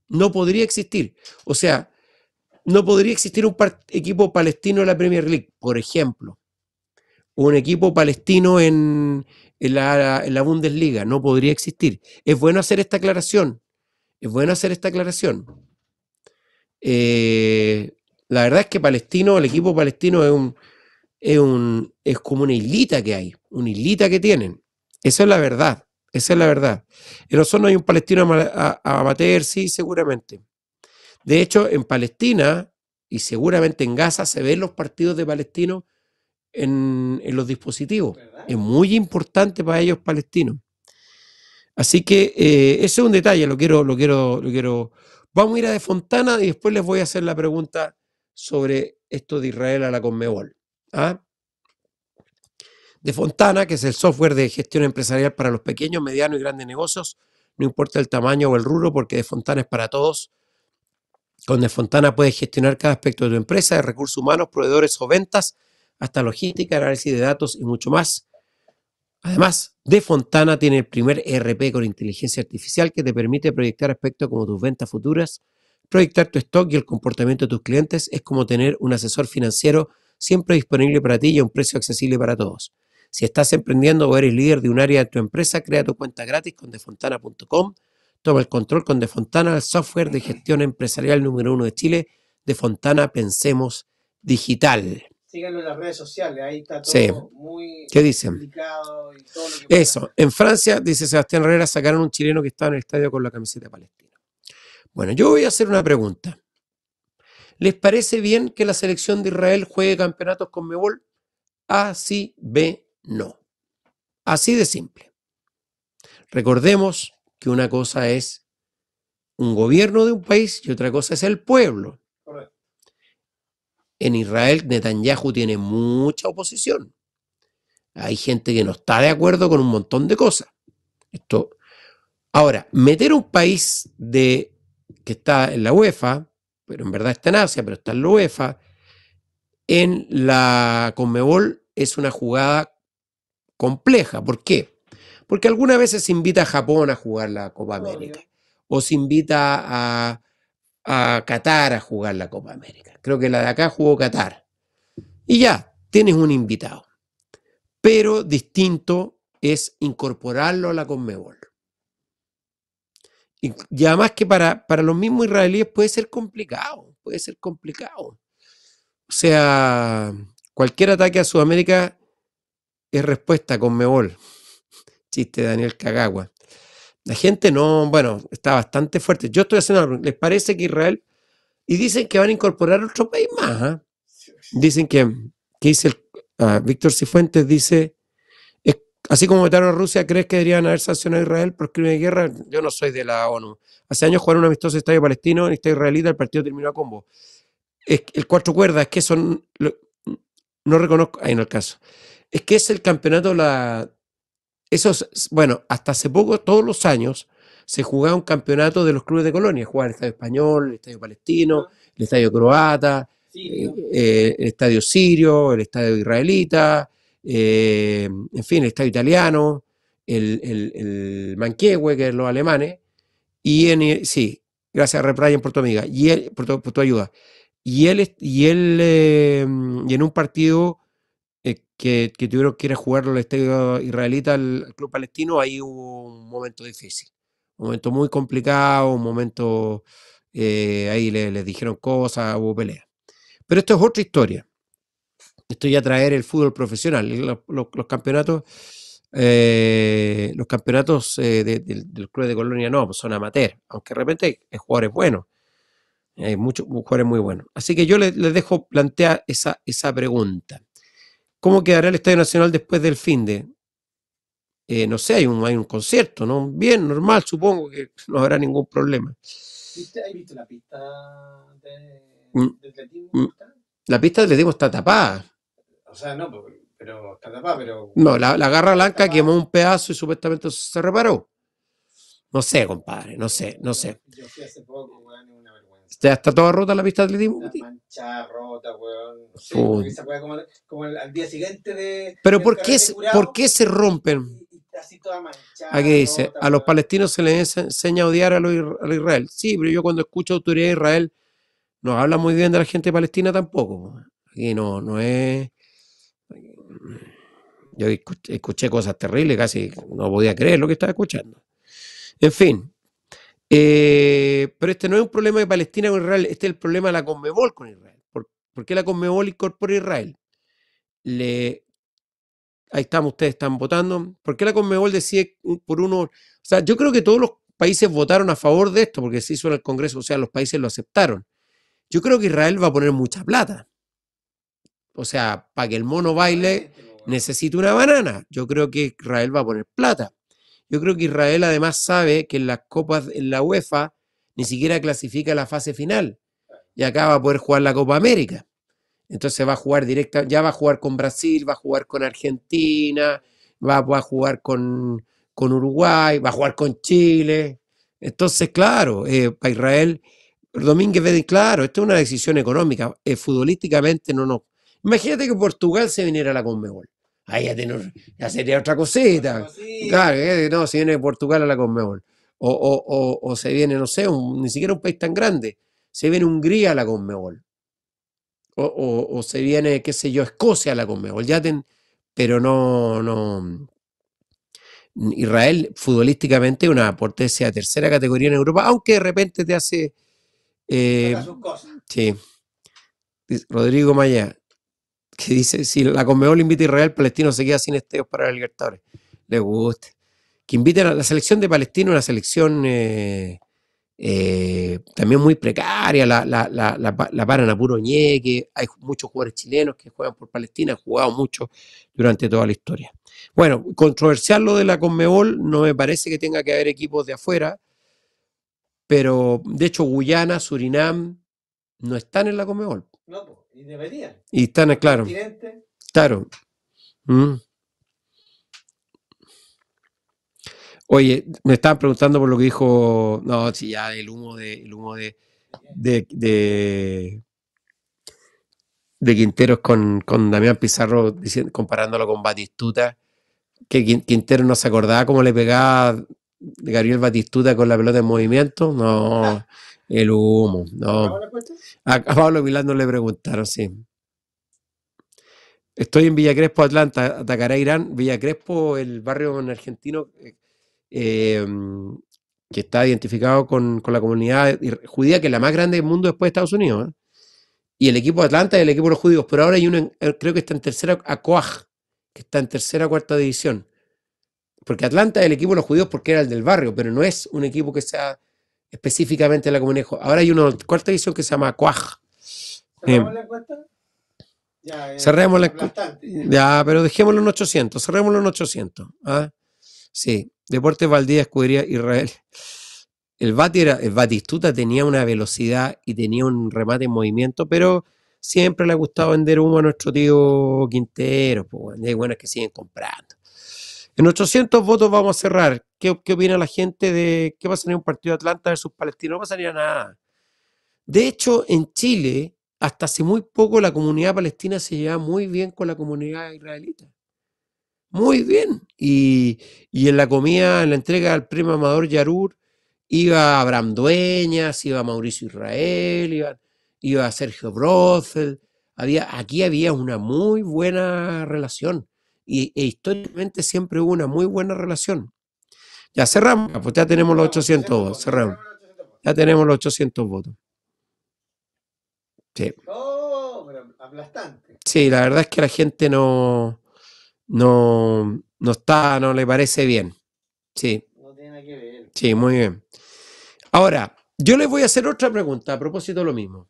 no podría existir. O sea, no podría existir un equipo palestino en la Premier League, por ejemplo. Un equipo palestino en, la, Bundesliga no podría existir. Es bueno hacer esta aclaración. Es bueno hacer esta aclaración. Eh, la verdad es que Palestino, el equipo palestino es un, es como una islita que hay, una islita que tienen. Esa es la verdad, esa es la verdad. En nosotros no hay un palestino a amateur, sí, seguramente. De hecho, en Palestina y seguramente en Gaza se ven los partidos de palestinos en, los dispositivos. Es muy importante para ellos palestinos. Así que eh, ese es un detalle, lo quiero, lo quiero, lo quiero. Vamos a ir a De Fontana y después les voy a hacer la pregunta sobre esto de Israel a la Conmebol. ¿ah? De Fontana, que es el software de gestión empresarial para los pequeños, medianos y grandes negocios, no importa el tamaño o el rubro, porque De Fontana es para todos con Defontana Fontana puedes gestionar cada aspecto de tu empresa, de recursos humanos, proveedores o ventas, hasta logística, análisis de datos y mucho más. Además, De Fontana tiene el primer ERP con inteligencia artificial que te permite proyectar aspectos como tus ventas futuras, proyectar tu stock y el comportamiento de tus clientes. Es como tener un asesor financiero siempre disponible para ti y a un precio accesible para todos. Si estás emprendiendo o eres líder de un área de tu empresa, crea tu cuenta gratis con defontana.com toma el control con De Fontana, el software de gestión empresarial número uno de Chile, De Fontana Pensemos Digital. Síganlo en las redes sociales, ahí está todo muy ¿Qué dicen? y todo lo que Eso, en Francia, dice Sebastián Herrera, sacaron un chileno que estaba en el estadio con la camiseta palestina. Bueno, yo voy a hacer una pregunta. ¿Les parece bien que la selección de Israel juegue campeonatos con Mebol? A, sí, B, no. Así de simple. Recordemos que una cosa es un gobierno de un país y otra cosa es el pueblo. En Israel, Netanyahu tiene mucha oposición. Hay gente que no está de acuerdo con un montón de cosas. Esto. Ahora, meter un país de, que está en la UEFA, pero en verdad está en Asia, pero está en la UEFA, en la Conmebol es una jugada compleja. ¿Por qué? Porque algunas veces se invita a Japón a jugar la Copa América. O se invita a, Qatar a jugar la Copa América. Creo que la de acá jugó Qatar. Y ya, tienes un invitado. Pero distinto es incorporarlo a la Conmebol. Y, además que para, para los mismos israelíes puede ser complicado, puede ser complicado. O sea, cualquier ataque a Sudamérica es respuesta Conmebol. Conmebol chiste Daniel Cagagua. La gente no, bueno, está bastante fuerte. Yo estoy haciendo, algo. les parece que Israel, y dicen que van a incorporar otro país más. Ah? Dicen que, ¿Qué dice ah, Víctor Cifuentes, dice, así como votaron a Rusia, ¿crees que deberían haber sancionado a Israel por crimen de guerra? Yo no soy de la ONU. Hace años jugaron un amistoso estadio palestino, en israelita, el partido terminó a combo. el cuatro cuerdas, es que son, no reconozco, ahí no el caso. Es que es el campeonato la, esos, bueno, hasta hace poco, todos los años, se jugaba un campeonato de los clubes de colonia. Jugaba el Estadio Español, el Estadio Palestino, el Estadio Croata, eh, eh, el Estadio Sirio, el Estadio Israelita, eh, en fin, el Estadio Italiano, el, el, el que es los alemanes. Y en, sí, gracias a Replay en Puerto Amiga, y por, tu, por tu ayuda. Y él, y él y en un partido que, tuvieron que ir a jugarlo al estadio israelita al, club palestino, ahí hubo un momento difícil, un momento muy complicado, un momento eh, ahí les dijeron cosas, hubo peleas. Pero esto es otra historia. Esto ya traer el fútbol profesional, los, campeonatos. Eh, los campeonatos eh, del club de Colonia no, pues son amateur, aunque de repente hay jugadores buenos, hay muchos jugadores muy buenos. Así que yo les, dejo plantear esa, esa pregunta. ¿Cómo quedará el Estadio Nacional después del fin de? Eh, no sé, hay un, hay un concierto, ¿no? Bien, normal, supongo que no habrá ningún problema. ¿Has visto la pista de, mm. de mm. La pista de atletismo está tapada. O sea, no, pues, pero está tapada, pero... No, la, la garra blanca quemó un pedazo y supuestamente se reparó. No sé, compadre, no sé, no sé. Yo fui hace poco está toda rota la pista de atletismo. Está manchada, rota, weón. Sí, como, al día siguiente de. Pero ¿por qué, se, rompen? Aquí dice: a los palestinos se les enseña a odiar a, Israel. Sí, pero yo cuando escucho autoridad de Israel, no habla muy bien de la gente palestina tampoco. Aquí no, no es. Yo escuché cosas terribles, casi no podía creer lo que estaba escuchando. En fin, eh, pero este no es un problema de Palestina con Israel, este es el problema de la Conmebol con Israel. ¿Por, qué la Conmebol incorpora Israel? Le, ahí estamos, ustedes están votando. ¿Por qué la Conmebol decide por uno? O sea, yo creo que todos los países votaron a favor de esto porque se hizo en el Congreso, o sea, los países lo aceptaron. Yo creo que Israel va a poner mucha plata. O sea, para que el mono baile necesita una banana. Yo creo que Israel va a poner plata. Yo creo que Israel además sabe que en las copas, en la UEFA, ni siquiera clasifica la fase final. Y acá va a poder jugar la Copa América. Entonces va a jugar directa, ya va a jugar con Brasil, va a jugar con Argentina, va, a jugar con, Uruguay, va a jugar con Chile. Entonces, claro, eh, para Israel, Domínguez ve, claro, esto es una decisión económica. Eh, futbolísticamente no, no. Imagínate que Portugal se viniera a la Conmebol ahí ya, sería otra cosita. claro, eh, no, si viene Portugal a la Conmebol. O, se viene, no sé, ni siquiera un país tan grande. Se viene Hungría a la Conmebol. O, se viene, qué sé yo, Escocia a la Conmebol. Ya ten, pero no, no. Israel futbolísticamente una potencia de tercera categoría en Europa, aunque de repente te hace... Eh, sí. Rodrigo Maya, que dice, si la Conmebol invita a Israel, Palestino se queda sin esteos para el Libertadores. Le gusta. Que inviten a la selección de Palestino, una selección eh, eh, también muy precaria, la, la, la, la, paran a puro ñeque, hay muchos jugadores chilenos que juegan por Palestina, han jugado mucho durante toda la historia. Bueno, controversial lo de la Conmebol, no me parece que tenga que haber equipos de afuera, pero de hecho Guyana, Surinam, no están en la Conmebol. No, y Y están, claro. Claro. Mm. Oye, me estaban preguntando por lo que dijo. No, si ya el humo de. El humo de, de, de, Quinteros con, Damián Pizarro comparándolo con Batistuta, que Quintero no se acordaba cómo le pegaba Gabriel Batistuta con la pelota en movimiento. No, el humo, no. A, Pablo Milán no le preguntaron, sí. Estoy en Villa Crespo, Atlanta, atacará Irán. Villa Crespo, el barrio argentino eh, em, que está identificado con, la comunidad judía, que es la más grande del mundo después de Estados Unidos. ¿eh? Y el equipo de Atlanta es el equipo de los judíos, pero ahora hay uno, eh, creo que está en tercera, Coaj, que está en tercera o cuarta división. Porque Atlanta es el equipo de los judíos porque era el del barrio, pero no es un equipo que sea específicamente en la comunidad. Ahora hay una cuarta edición que se llama Cuaj. ¿Cerramos em, la encuesta? Ya, eh, la Ya, pero dejémoslo en 800, cerrémoslo los 800. ¿ah? Sí, Deportes Valdía, Escudería Israel. El, Bati era, el Batistuta tenía una velocidad y tenía un remate en movimiento, pero siempre le ha gustado vender humo a nuestro tío Quintero. Pues, hay buenas que siguen comprando. En 800 votos vamos a cerrar. ¿Qué, opina la gente de qué a en un partido de Atlanta versus Palestina? No pasaría nada. De hecho, en Chile, hasta hace muy poco la comunidad palestina se llevaba muy bien con la comunidad israelita. Muy bien. Y, en la comida, en la entrega al Primo Amador Yarur, iba Abraham Dueñas, iba Mauricio Israel, iba, iba Sergio Brothel. Había, aquí había una muy buena relación. Y, e históricamente siempre hubo una muy buena relación. Ya cerramos, pues ya tenemos los 800 votos, cerramos. Ya tenemos los 800 votos. Sí. Oh, aplastante. Sí, la verdad es que la gente no, no, no está, no le parece bien. Sí. No tiene que ver. Sí, muy bien. Ahora, yo les voy a hacer otra pregunta a propósito de lo mismo.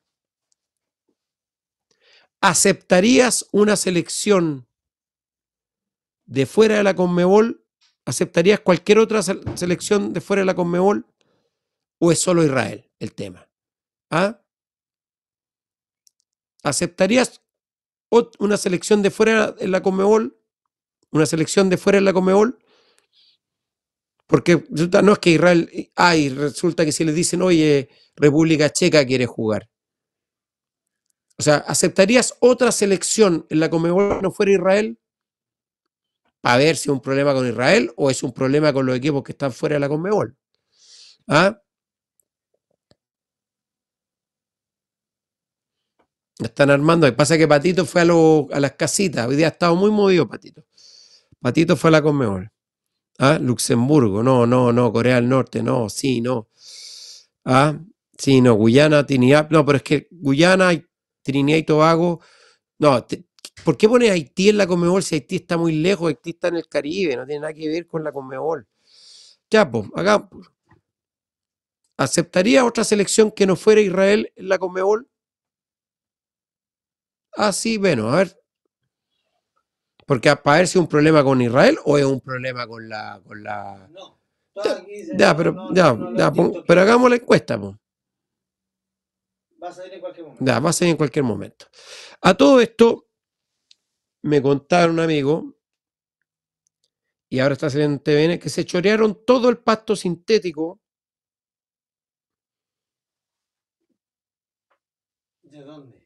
¿Aceptarías una selección de fuera de la Conmebol ¿Aceptarías cualquier otra selección de fuera de la Conmebol? ¿O es solo Israel el tema? ¿Ah? ¿Aceptarías una selección de fuera de la Conmebol? ¿Una selección de fuera de la Comebol Porque resulta, no es que Israel. Eh, ay, resulta que si le dicen, oye, República Checa quiere jugar. O sea, ¿aceptarías otra selección en la Comebol no fuera Israel? para ver si es un problema con Israel o es un problema con los equipos que están fuera de la Conmebol. ¿Ah? Están armando. pasa que Patito fue a, a, las casitas. Hoy día ha estado muy movido Patito. Patito fue a la Conmebol. ¿Ah? Luxemburgo. No, no, no. Corea del Norte. No, sí, no. ¿Ah? Sí, no. Guyana, Trinidad. No, pero es que Guyana, Trinidad y Tobago. No, ¿Por qué pone Haití en la Comebol si Haití está muy lejos? Haití está en el Caribe, no tiene nada que ver con la Ya, pues, acá. ¿Aceptaría otra selección que no fuera Israel en la Comebol? Ah, sí, bueno, a ver. Porque para ver si es un problema con Israel o es un problema con la. Con la... No. Ya, pero, ya, pues, pero hagamos la encuesta. ¿pues? Va a salir en cualquier momento. Ya, va a salir en cualquier momento. A todo esto, me contaron, amigo, y ahora está saliendo en TVN, que se chorearon todo el pasto sintético. ¿De dónde?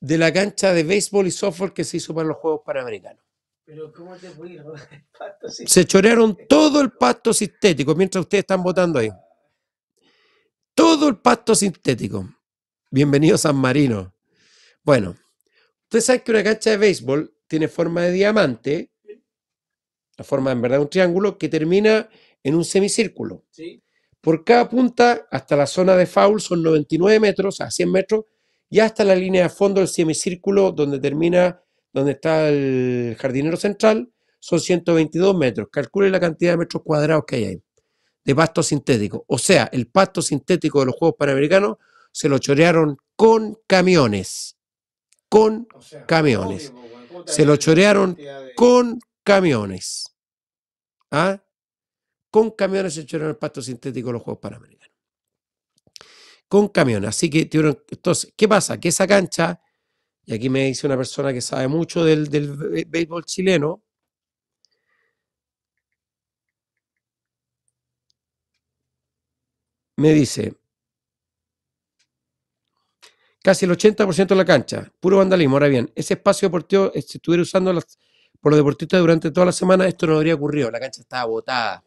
De la cancha de béisbol y softball que se hizo para los Juegos Panamericanos. Pero ¿cómo te sintético? se chorearon todo el pasto sintético mientras ustedes están votando ahí. Todo el pasto sintético. Bienvenido San Marino. Bueno. Ustedes saben que una cancha de béisbol tiene forma de diamante, la forma en verdad de un triángulo, que termina en un semicírculo. Por cada punta hasta la zona de foul son 99 metros, a 100 metros, y hasta la línea de fondo del semicírculo donde termina, donde está el jardinero central, son 122 metros. Calcule la cantidad de metros cuadrados que hay ahí de pasto sintético. O sea, el pasto sintético de los Juegos Panamericanos se lo chorearon con camiones con camiones. Se lo chorearon con camiones. ¿Ah? Con camiones se chorearon el pasto sintético de los Juegos Panamericanos. Con camiones. Así que Entonces, ¿qué pasa? Que esa cancha, y aquí me dice una persona que sabe mucho del, del béisbol chileno, me dice, casi el 80% de la cancha, puro vandalismo. Ahora bien, ese espacio deportivo, eh, si estuviera usando por los deportistas durante toda la semana, esto no habría ocurrido, la cancha estaba botada.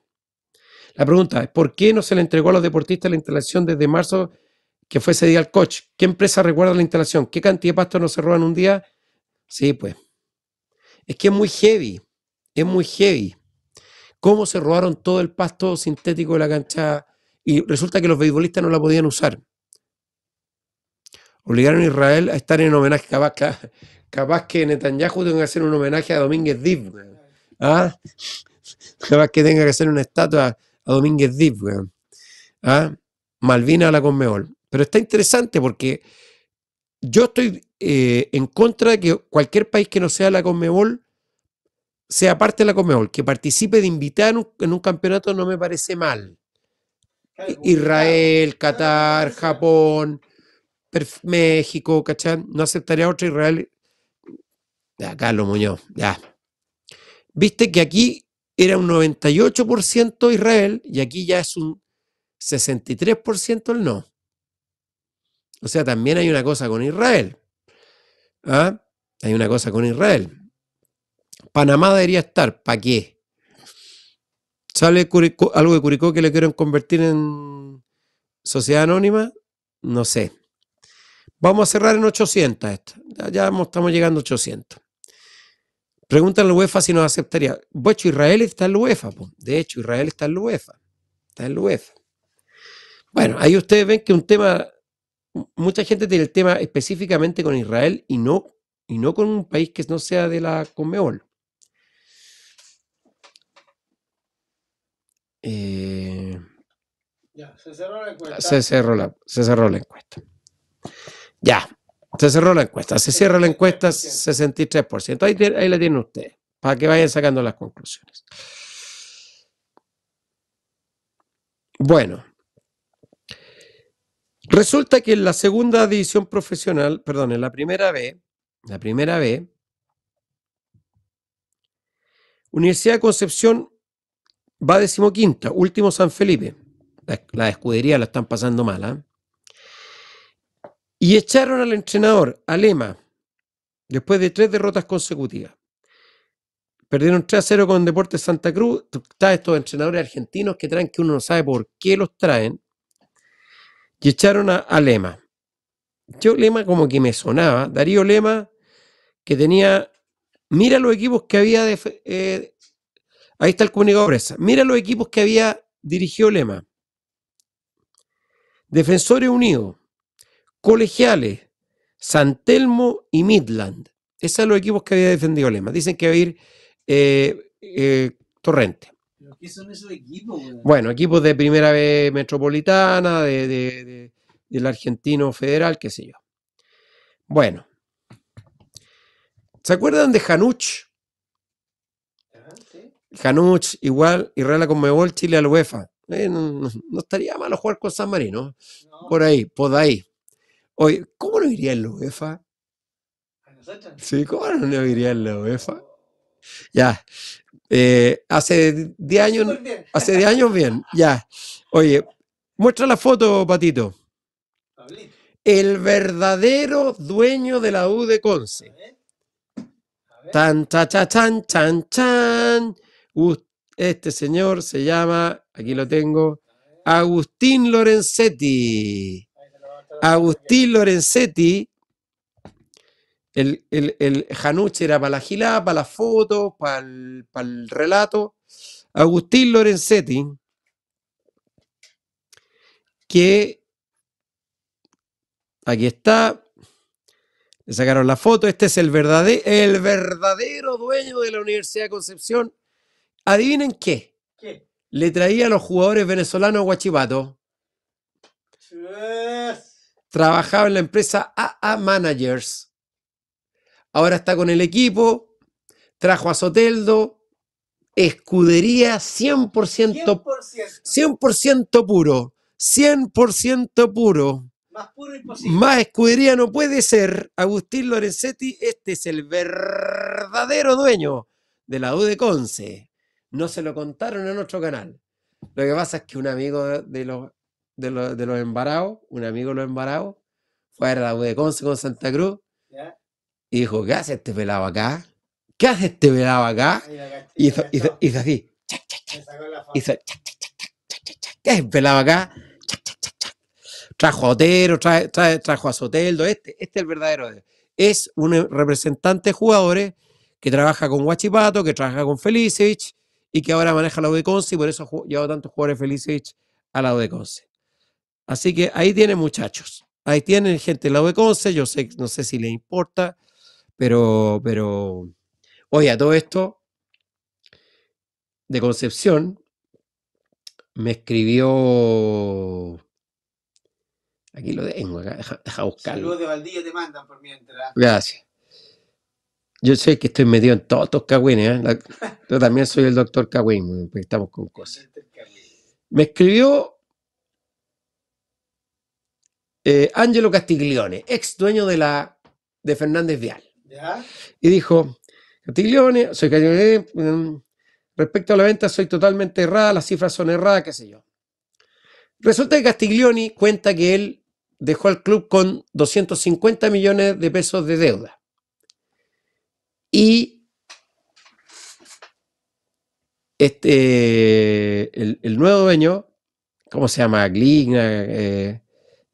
La pregunta es, ¿por qué no se le entregó a los deportistas la instalación desde marzo que fue ese día al coach? ¿Qué empresa recuerda la instalación? ¿Qué cantidad de pasto no se roban un día? Sí, pues. Es que es muy heavy, es muy heavy. ¿Cómo se robaron todo el pasto sintético de la cancha? Y resulta que los beisbolistas no la podían usar obligaron a Israel a estar en homenaje. Capaz, capaz que Netanyahu tenga que hacer un homenaje a Domínguez Dib. ¿Ah? Capaz que tenga que hacer una estatua a Domínguez Dib. ¿Ah? Malvina a la Conmebol. Pero está interesante porque yo estoy eh, en contra de que cualquier país que no sea la Conmebol sea parte de la Conmebol, que participe de invitar en un campeonato no me parece mal. Israel, Qatar, Japón, México, ¿cachai? No aceptaría otro Israel. Ya, Carlos Muñoz, ya. Viste que aquí era un 98% Israel y aquí ya es un 63% el no. O sea, también hay una cosa con Israel. ¿ah? Hay una cosa con Israel. Panamá debería estar, ¿para qué? ¿Sale algo de Curicó que le quieren convertir en sociedad anónima? No sé. Vamos a cerrar en 800 esta. Ya, estamos llegando a 800. Preguntan a la UEFA si nos aceptaría. Bueno, Israel está en la UEFA. De hecho, Israel está en la UEFA. Está en la UEFA. Bueno, ahí ustedes ven que un tema, mucha gente tiene el tema específicamente con Israel y no, y no con un país que no sea de la Conmebol. Eh, ya, se cerró la encuesta. se cerró la encuesta. Ya, se cerró la encuesta. Se cierra la encuesta 63%. Ahí, la tienen ustedes, para que vayan sacando las conclusiones. Bueno, resulta que en la segunda división profesional, perdón, en la primera B, la primera B, Universidad de Concepción va decimoquinta, último San Felipe. La, escudería la están pasando mal, ¿eh? Y echaron al entrenador, a Lema, después de tres derrotas consecutivas. Perdieron 3-0 con Deportes Santa Cruz. Están estos entrenadores argentinos que traen que uno no sabe por qué los traen. Y echaron a, Alema. Lema. Yo Lema como que me sonaba. Darío Lema, que tenía... Mira los equipos que había... Eh, ahí está el comunicado presa. Mira los equipos que había dirigido Lema. Defensores Unidos, colegiales, San Telmo y Midland. Esos son los equipos que había defendido Lema. Dicen que va a ir eh, eh, Torrente. ¿Qué son esos equipos? Bueno, equipos de primera vez metropolitana, del argentino federal, qué sé yo. Bueno. ¿Se acuerdan de Januch? Ah, Januch, igual, Israel con Mebol, Chile al UEFA. Eh, no, estaría malo jugar con San Marino. Por ahí, por ahí. Oye, ¿cómo no iría en UEFA? Sí, ¿cómo no iría en UEFA? Ya. Eh, hace 10 años. Hace años bien. Ya. Oye, muestra la foto, Patito. El verdadero dueño de la U de Conce. Tan, cha, cha, chan, chan, chan. Este señor se llama, aquí lo tengo, Agustín Lorenzetti. Agustín Lorenzetti, el, el, Januche era para la gilada, para la foto para el, relato. Agustín Lorenzetti, que aquí está, le sacaron la foto, este es el verdadero, el verdadero dueño de la Universidad de Concepción. Adivinen qué, le traía a los jugadores venezolanos a Guachipato trabajaba en la empresa AA Managers. Ahora está con el equipo, trajo a Soteldo, escudería 100%, 100%, 100% puro, 100% puro. Más puro imposible. Más escudería no puede ser. Agustín Lorenzetti, este es el verdadero dueño de la U de Conce. No se lo contaron en otro canal. Lo que pasa es que un amigo de los de, de los embarados, un amigo de los embarados, fue a la U de Conce con Santa Cruz y dijo, ¿qué hace este pelado acá? ¿Qué hace este pelado acá? Y hizo, así. ¿Qué hace el este pelado acá? Trajo a Otero, trae, trae, trajo a Soteldo, este, este es el verdadero. Es un representante de jugadores que trabaja con Guachipato, que trabaja con Felicevich y que ahora maneja la U de Conce y por eso ha llevado tantos jugadores Felicevich a la U de Conce. Así que ahí tienen muchachos, ahí tienen gente de la e yo sé, no sé si les importa, pero, pero, oye, a todo esto de Concepción me escribió Aquí lo tengo, acá, buscarlo. Saludos de Valdivia te mandan por mientras. Gracias. Yo sé que estoy metido en todos estos cagüines. ¿eh? yo también soy el doctor cagüín, estamos con cosas. Me escribió eh, Angelo Castiglione, ex dueño de la de Fernández Vial. Y dijo, Castiglione, soy Castiglione, mm, respecto a la venta soy totalmente errada, las cifras son erradas, qué sé yo. Resulta que Castiglione cuenta que él dejó al club con 250 millones de pesos de deuda. Y este, el, nuevo dueño, ¿cómo se llama? Gligna, eh,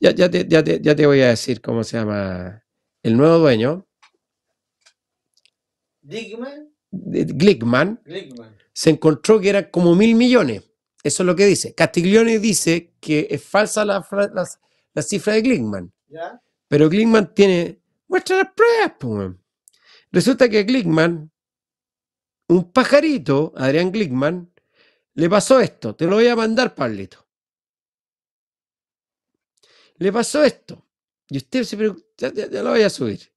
ya, te, voy a decir cómo se llama el nuevo dueño. Glickman, Glickman, se encontró que eran como mil millones. Eso es lo que dice. Castiglione dice que es falsa la, cifra de Glickman. Pero Glickman tiene. Muestra las pruebas, Resulta que Glickman, un pajarito, Adrián Glickman, le pasó esto. Te lo voy a mandar, Pablito le pasó esto. Y usted se pregunta, ya, lo voy a subir.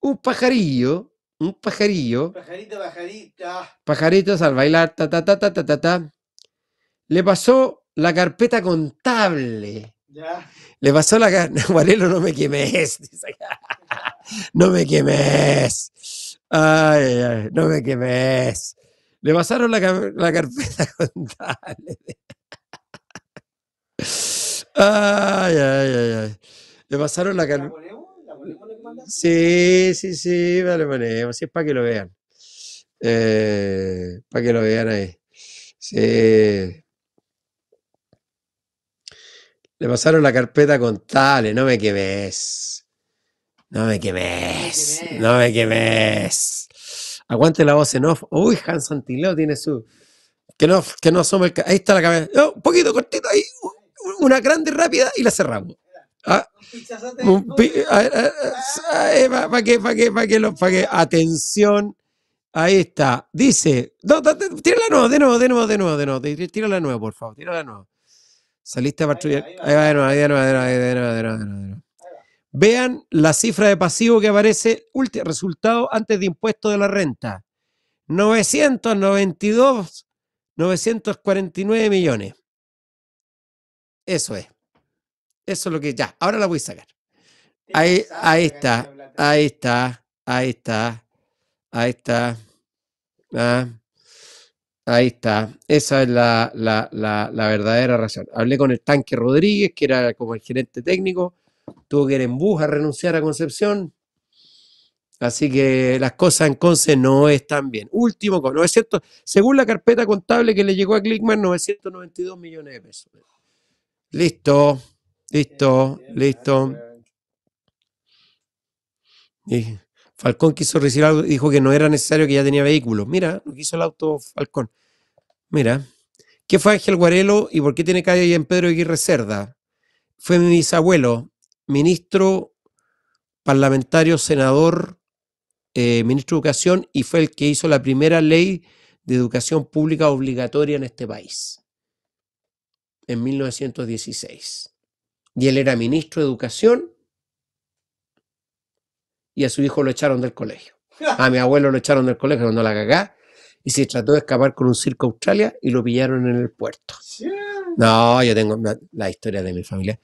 Un pajarillo, un pajarillo. Pajarito, pajarita. Pajaritos al bailar, ta, ta, ta, ta, ta, ta, Le pasó la carpeta contable. Le pasó la carpeta. Guarelo, no me quemes. no me quemes. Ay, ay, no me quemes. Le pasaron la carpeta contable. Ay, ay, ay, ay. Le pasaron la manda? Sí, sí, sí, vale, ponemos. Sí, es para que lo vean. Eh, para que lo vean ahí. Sí. Le pasaron la carpeta con tales. no me quemes. No me quemes. No me quemes. Aguante la voz en off. Uy, Hans Tileo tiene su. Que no, que no el. Ahí está la cabeza. Oh, un poquito cortito ahí una grande rápida y la cerramos. Un ¿Para qué? ¿Para qué? ¿Para qué? Atención. Ahí está. Dice. tírala nueva, de nuevo, de nuevo, de nuevo, de nuevo. Tírala nueva, por favor. Tírala nueva. Saliste a patrullar. Ahí, va, de nuevo, ahí de nuevo, de nuevo, de nuevo, Vean la cifra de pasivo que aparece, resultado antes de impuesto de la renta. 992, 949 millones. Eso es. Eso es lo que ya. Ahora la voy a sacar. Ahí, ahí está. Ahí está. Ahí está. Ahí está. ahí está. Esa es la, verdadera razón. Hablé con el tanque Rodríguez, que era como el gerente técnico. Tuvo que ir en a renunciar a Concepción. Así que las cosas en Conce no están bien. Último, cierto. según la carpeta contable que le llegó a Clickman, 992 millones de pesos. Listo, listo, listo. Falcón quiso recibir algo, dijo que no era necesario que ya tenía vehículo. Mira, lo hizo el auto Falcón. Mira, ¿qué fue Ángel Guarelo y por qué tiene calle en Pedro Aguirre Cerda? Fue mi bisabuelo, ministro, parlamentario, senador, eh, ministro de Educación y fue el que hizo la primera ley de educación pública obligatoria en este país en 1916. Y él era ministro de Educación y a su hijo lo echaron del colegio. A mi abuelo lo echaron del colegio cuando la cagá y se trató de escapar con un circo a Australia y lo pillaron en el puerto. No, yo tengo la, historia de mi familia.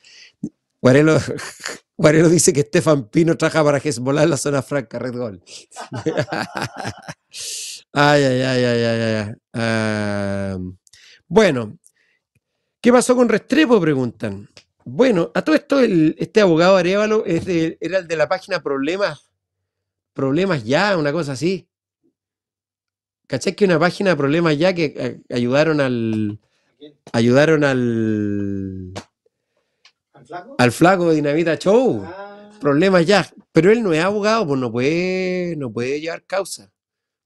Guarelo, dice que Estefan Pino trabaja para que Hezbollah en la zona franca, Red Gol. ay, ay, ay, ay, ay, ay. Ah, bueno, ¿Qué pasó con Restrepo? Preguntan. Bueno, a todo esto, este abogado Arevalo es era el de la página Problemas, Problemas Ya, una cosa así. ¿Cachai que una página Problemas Ya que eh, ayudaron al. Ayudaron al. ¿Al flaco? Al de Dinamita Show. Ah. Problemas Ya. Pero él no es abogado, pues no puede, no puede llevar causa.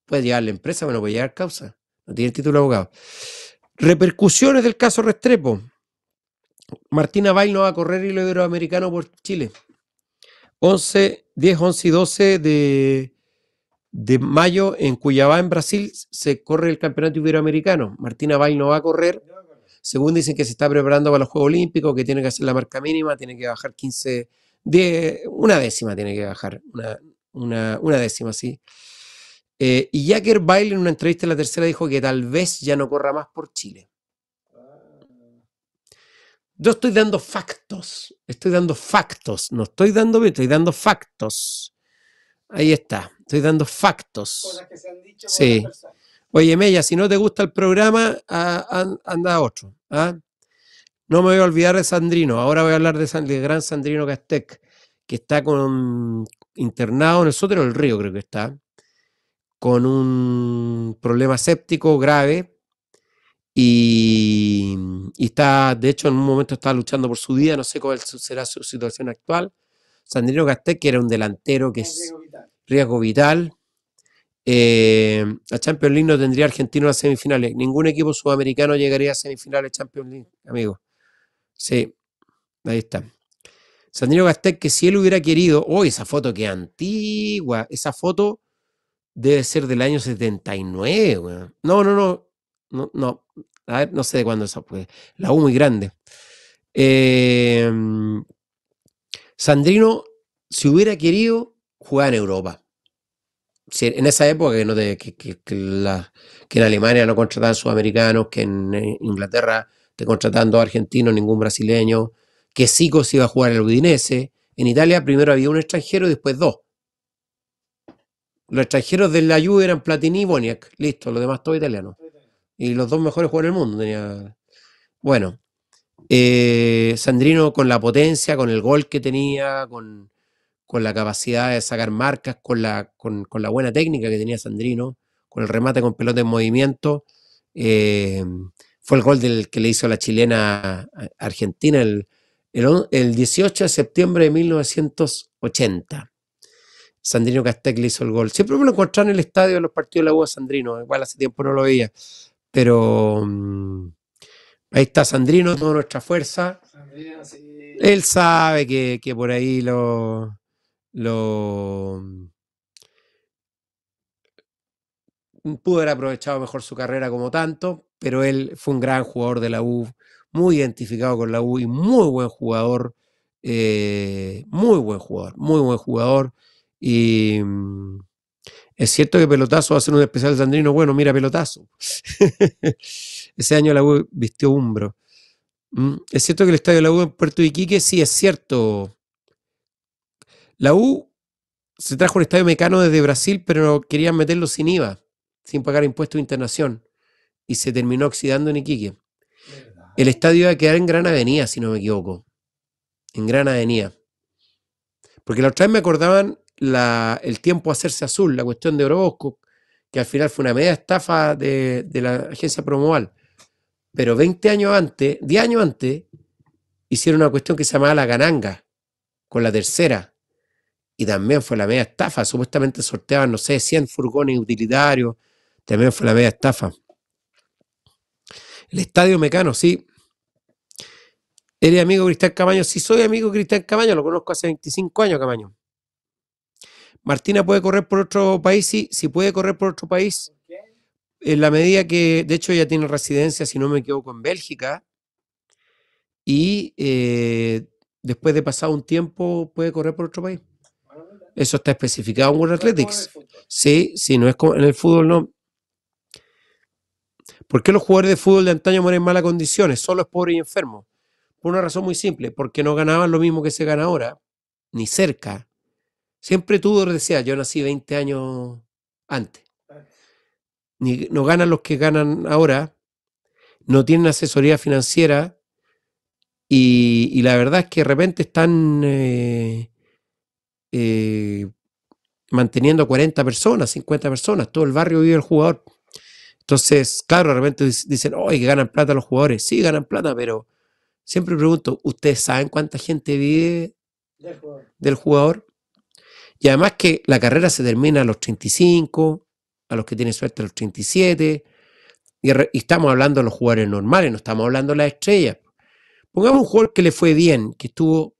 Puede llevar la empresa, pero no puede llevar causa. No tiene el título de abogado. Repercusiones del caso Restrepo. Martina Bail no va a correr hilo iberoamericano por Chile. 11, 10, 11 y 12 de, mayo en Cuyabá, en Brasil, se corre el campeonato iberoamericano. Martina Bail no va a correr. Según dicen que se está preparando para los Juegos Olímpicos, que tiene que hacer la marca mínima, tiene que bajar 15, 10, una décima tiene que bajar, una, una décima, sí. Eh, y Jacker Bail en una entrevista en la tercera dijo que tal vez ya no corra más por Chile. Yo estoy dando factos, estoy dando factos, no estoy dando estoy dando factos. Ahí está, estoy dando factos. Oye, Mella, si no te gusta el programa, anda a otro. ¿ah? No me voy a olvidar de Sandrino. Ahora voy a hablar de del gran Sandrino Castec, que está con, internado en el sótano del río, creo que está con un problema séptico grave y, está, de hecho, en un momento está luchando por su vida, no sé cuál será su situación actual. Sandrino Castec, que era un delantero que es riesgo vital. la eh, Champions League no tendría argentino en las semifinales. Ningún equipo sudamericano llegaría a semifinales Champions League, amigo. Sí, ahí está. Sandrino Castec, que si él hubiera querido, hoy oh, esa foto que antigua, esa foto debe ser del año 79, No, no, no, no, no. A ver, no sé de cuándo eso fue pues, La U muy grande. Em, Sandrino, si hubiera querido, jugar en Europa. en esa época que, no que, en Alemania no contrataban sudamericanos, que en eh, Inglaterra te contrataban dos argentinos, ningún brasileño, que que se iba a jugar el Udinese. En Italia primero había un extranjero y después dos. Los extranjeros de la Juve eran Platini y Boniak. Listo, los demás todos italianos. Y los dos mejores jugadores del mundo Bueno, eh, Sandrino con la potencia, con el gol que tenía, con, la capacidad de sacar marcas, con la, con, con la, buena técnica que tenía Sandrino, con el remate con pelota en movimiento. Eh, fue el gol del que le hizo la chilena Argentina el, el, el 18 de septiembre de 1980. Sandrino Castec hizo el gol. Siempre me lo encontraba en el estadio de los partidos de la U a Sandrino, igual hace tiempo no lo veía. Pero mm, ahí está Sandrino, toda nuestra fuerza. Él sabe que, por ahí lo, mm, pudo haber aprovechado mejor su carrera como tanto, pero él fue un gran jugador de la U, muy identificado con la U y muy buen jugador, eh, muy buen jugador, muy buen jugador. Y mm, es cierto que Pelotazo va a un especial de sandrino. Bueno, mira Pelotazo. Ese año la U vistió umbro. Mm, es cierto que el estadio de la U en Puerto Iquique, sí, es cierto. La U se trajo un estadio mecano desde Brasil, pero querían meterlo sin IVA, sin pagar impuestos de internación. Y se terminó oxidando en Iquique. El estadio iba a quedar en Gran Avenida, si no me equivoco. En Gran Avenida. Porque la otra vez me acordaban el tiempo hacerse azul, la cuestión de Orobosco que al final fue una media estafa de, la agencia promoval. Pero 20 años antes, 10 años antes, hicieron una cuestión que se llamaba la gananga, con la tercera. Y también fue la media estafa. Supuestamente sorteaban, no sé, 100 furgones utilitarios. También fue la media estafa. El Estadio Mecano, sí. ¿Eres amigo de Cristian Camaño? Sí, soy amigo de Cristian Camaño. Lo conozco hace 25 años, Camaño. Martina puede correr por otro país, si si puede correr por otro país. En la medida que, de hecho, ella tiene residencia, si no me equivoco, en Bélgica. Y eh, después de pasar un tiempo puede correr por otro país. Ah, Eso está especificado en World Athletics. Sí, sí, no es como en el fútbol, no. ¿Por qué los jugadores de fútbol de antaño mueren en malas condiciones? Solo es pobre y enfermo. Por una razón muy simple, porque no ganaban lo mismo que se gana ahora, ni cerca. Siempre tú decías, yo nací 20 años antes. no ganan los que ganan ahora, no tienen asesoría financiera y, la verdad es que de repente están eh, eh, manteniendo 40 personas, 50 personas, todo el barrio vive el jugador. Entonces, claro, de repente dicen, ¡ay! que ganan plata los jugadores. Sí, ganan plata, pero siempre pregunto, ¿ustedes saben cuánta gente vive del Del jugador? Y además que la carrera se termina a los 35, a los que tienen suerte a los 37, y, estamos hablando de los jugadores normales, no estamos hablando de las estrellas. Pongamos un jugador que le fue bien, que estuvo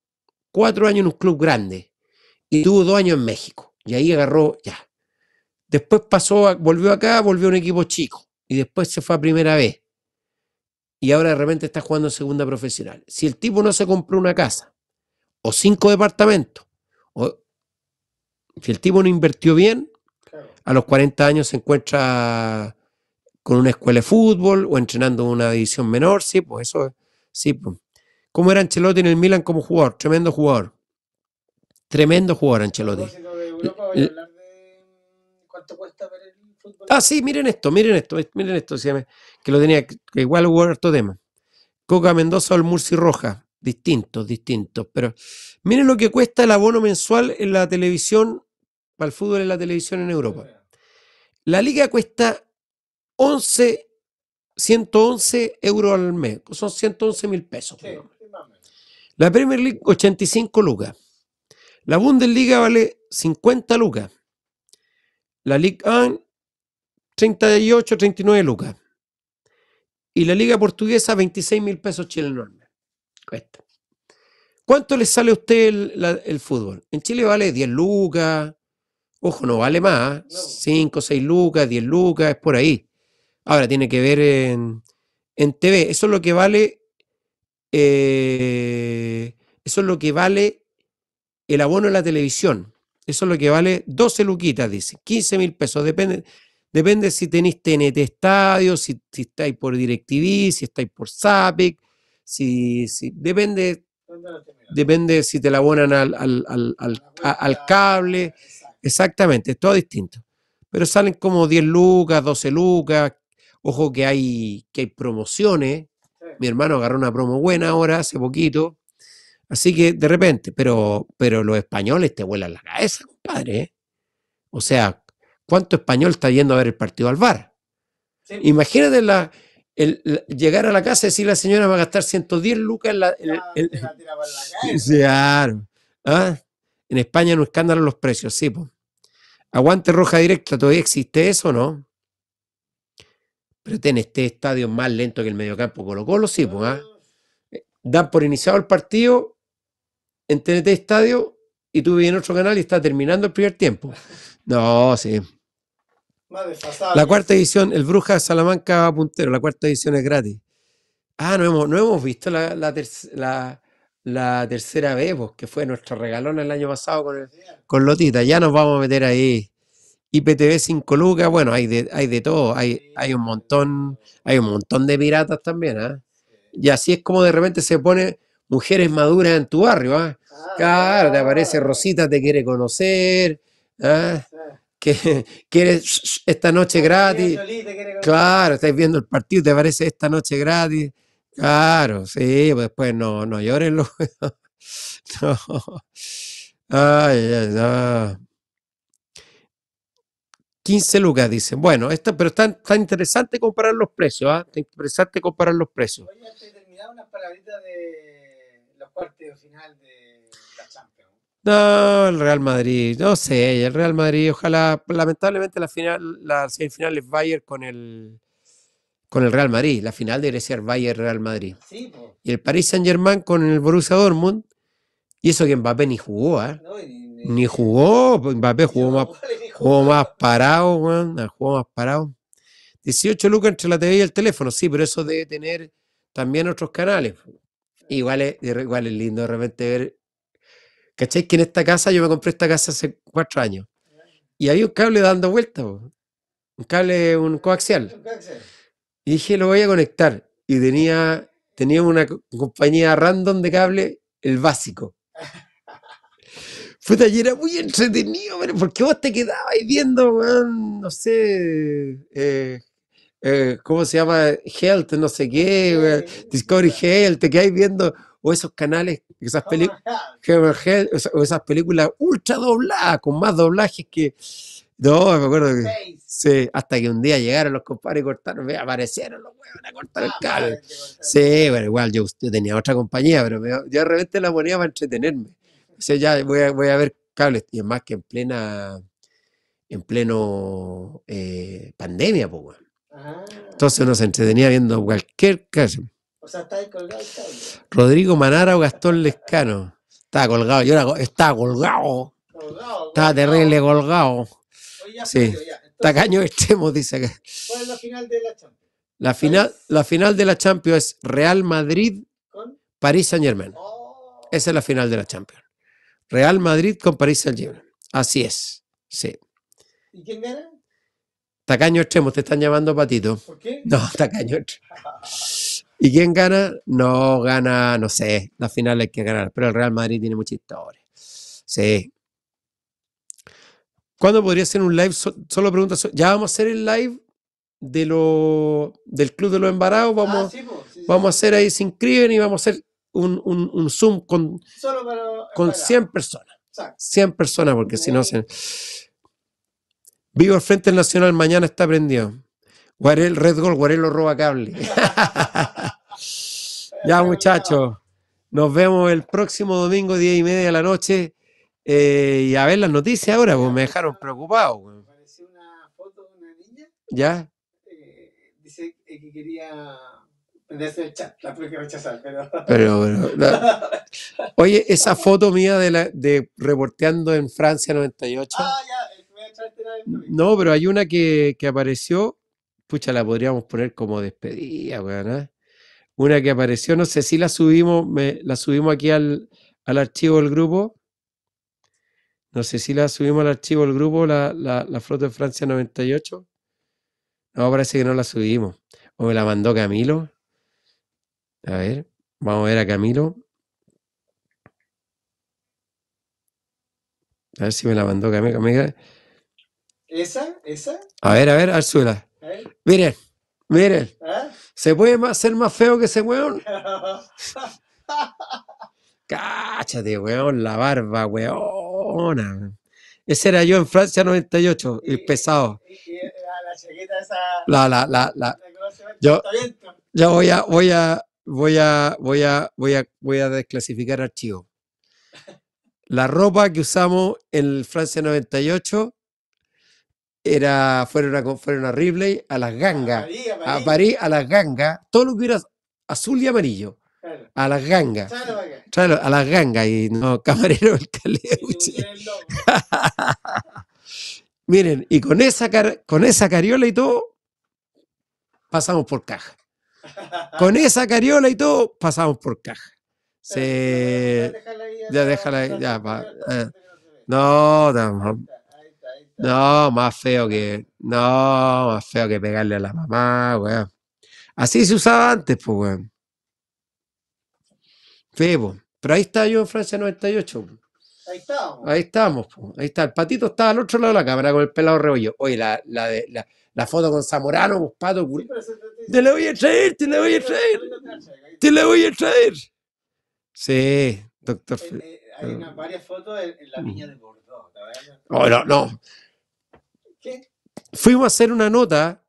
cuatro años en un club grande y tuvo dos años en México, y ahí agarró ya. Después pasó, volvió acá, volvió a un equipo chico, y después se fue a primera vez. Y ahora de repente está jugando segunda profesional. Si el tipo no se compró una casa o cinco departamentos, si el tipo no invirtió bien, a los 40 años se encuentra con una escuela de fútbol o entrenando una división menor, sí, pues eso, sí. Pues. ¿Cómo era Ancelotti en el Milan como jugador? Tremendo jugador. Tremendo jugador Ancelotti. Ah, sí, miren esto, miren esto, miren esto, que lo tenía, igual hubo harto tema. Coca Mendoza o el Murci Roja, distintos, distintos, pero miren lo que cuesta el abono mensual en la televisión para el fútbol en la televisión en Europa. La liga cuesta 11, 111 euros al mes, son 111 mil pesos. la Premier League 85 lucas. La Bundesliga vale 50 lucas. La Ligue 1 38, 39 lucas. Y la Liga Portuguesa 26 mil pesos chilenos. Cuesta. ¿Cuánto le sale a usted el, el fútbol? En Chile vale 10 lucas, Ojo, no vale más. 5, 6 lucas, 10 lucas, es por ahí. Ahora tiene que ver en, en TV. Eso es lo que vale. Eh, eso es lo que vale el abono en la televisión. Eso es lo que vale 12 luquitas, dice. 15 mil pesos. Depende, depende si tenéis TNT Estadio, si, estáis por DirecTV, si estáis por Zapic, Si, si, depende, depende si te la abonan al, al, al, al cable. Exactamente, es todo distinto. Pero salen como 10 lucas, 12 lucas. Ojo que hay, que hay promociones. Mi hermano agarró una promo buena ahora, hace poquito. Así que de repente, pero, pero los españoles te vuelan la cabeza, compadre. ¿eh? O sea, ¿cuánto español está yendo a ver el partido al bar? Imagínate la, llegar a la casa y decir la señora va a gastar 110 lucas en la. En, en España no escándalo los precios, sí, Aguante roja directa, ¿todavía existe eso o no? Pero TNT este estadio más lento que el mediocampo Colo Colo, sí, pues. ¿ah? Eh, dan por iniciado el partido en TNT Estadio y tú en otro canal y está terminando el primer tiempo. No, sí. La cuarta edición, el Bruja Salamanca puntero, la cuarta edición es gratis. Ah, no hemos, visto la, la, la tercera vez, pues, que fue nuestro regalón el año pasado con, con Lotita. Ya nos vamos a meter ahí. IPTV 5 lucas, bueno, hay de, hay de todo, hay, hay un montón, hay un montón de piratas también, ¿ah? Y así es como de repente se pone mujeres maduras en tu barrio, ¿ah? Claro, te aparece Rosita, te quiere conocer, ¿ah? que quieres esta noche gratis. Claro, estáis viendo el partido, te aparece esta noche gratis. Claro, sí, después pues, no, no lloren los. Ay, 15 lucas, dicen. Bueno, esto, pero está, interesante comparar los precios, ¿ah? Está interesante comparar los precios. No, el Real Madrid, no sé, el Real Madrid, ojalá, lamentablemente la final, la semifinal es Bayern con el con el Real Madrid. La final de ser Bayern-Real Madrid. y el Paris Saint-Germain con el Borussia Dortmund. Y eso que Mbappé ni jugó, ¿eh? ni, ni, jugó. Mbappé jugó, más, jugó más parado, man, ah, Jugó más parado. 18 lucas entre la TV y el teléfono, sí, pero eso debe tener también otros canales. Igual es, igual es lindo de repente ver. ¿Cacháis que en esta casa, yo me compré esta casa hace cuatro años? Y hay un cable dando vueltas, un cable, un coaxial. Un coaxial. Y dije, lo voy a conectar. Y tenía, tenía una compañía random de cable, el básico. Fue taller muy entretenido, pero vos te quedabas viendo, no sé, eh, eh, ¿cómo se llama? Health, no sé qué, Discovery Health, te quedáis viendo, o esos canales, esas películas, o esas películas ultra dobladas, con más doblajes que no, me acuerdo que. Sí, hasta que un día llegaron los compadres y cortaron, me aparecieron los huevos a cortar el ah, cable. Sí, bueno igual yo, tenía otra compañía, pero yo de repente la ponía para entretenerme. O sea, ya voy a, ver cables. Y es más que en plena, en pleno eh, pandemia, pues, Entonces uno se entretenía viendo cualquier caso. O sea, está colgado el cable. Rodrigo Manara o Gastón Lescano. Estaba colgado, yo era, estaba colgado. estaba terrible colgado sí. Tacaño extremo, dice que. la final de la Champions? final, de la Champions es Real Madrid con París Saint Germain. Oh. Esa es la final de la Champions. Real Madrid con París Saint Germain. Así es. Sí. ¿Y quién gana? Tacaño extremo, te están llamando patito. ¿Por qué? No, tacaño extremo. ¿Y quién gana? No gana, no sé. La final hay que ganar. Pero el Real Madrid tiene muchísimas historia. Sí, ¿Cuándo podría ser un live? solo preguntas. ya vamos a hacer el live de lo, del Club de los Embarados. Vamos, ah, vamos a hacer ahí, se inscriben y vamos a hacer un, Zoom con, con 100 personas. 100 personas, porque si no se. Vivo al Frente Nacional, mañana está prendido. Guarel, Red Gold, Guarelo roba cable. ya, muchachos. Nos vemos el próximo domingo, 10 y media de la noche. Eh, y a ver las noticias ahora, pues me dejaron preocupado. Apareció una foto de una niña. Ya. Eh, dice que quería prenderse el chat, la tuve que rechazar, pero. Oye, esa foto mía de, de reporteando en Francia 98. Ah, ya, el No, pero hay una que, apareció, pucha, la podríamos poner como despedida, weón. ¿eh? Una que apareció, no sé si la subimos, la subimos aquí al, al archivo del grupo. No sé si la subimos al archivo del grupo, la, la, flota de Francia 98. No, parece que no la subimos. O me la mandó Camilo. A ver, vamos a ver a Camilo. A ver si me la mandó Camilo. ¿Esa? ¿Esa? A ver, a ver, Arzuela. Ver. Miren, miren. ¿Ah? ¿Se puede ser más feo que ese weón? Cáchate, weón, la barba, weón. Ese era yo en Francia 98, el pesado. Eh, la, la, esa. La, la, la. yo, yo voy a, voy a, voy a, voy a, voy a, voy a desclasificar archivo La ropa que usamos en Francia 98 era, fueron, a, fueron a Ripley, a las gangas, a París, a, a las gangas, todo lo que era azul y amarillo. A las gangas. a las gangas y no camarero el caleuche. Miren, y con esa, con esa cariola y todo, pasamos por caja. Con esa cariola y todo, pasamos por caja. Ya déjala ya. No, no, más feo que. No, más feo que pegarle a la mamá, weón. Así se usaba antes, pues, weón. Febo. pero ahí está yo en Francia 98. Ahí estamos. Ahí estamos, ahí está. El patito estaba al otro lado de la cámara con el pelado rebollo. Oye, la, la, la, foto con Zamorano, pues pato, te, la voy a traer, te la voy a traer. Te la voy a traer. Sí, doctor. Eh, eh, hay varias fotos en, la viña mm. de Bordeaux. Oh, no, no. ¿Qué? Fuimos a hacer una nota,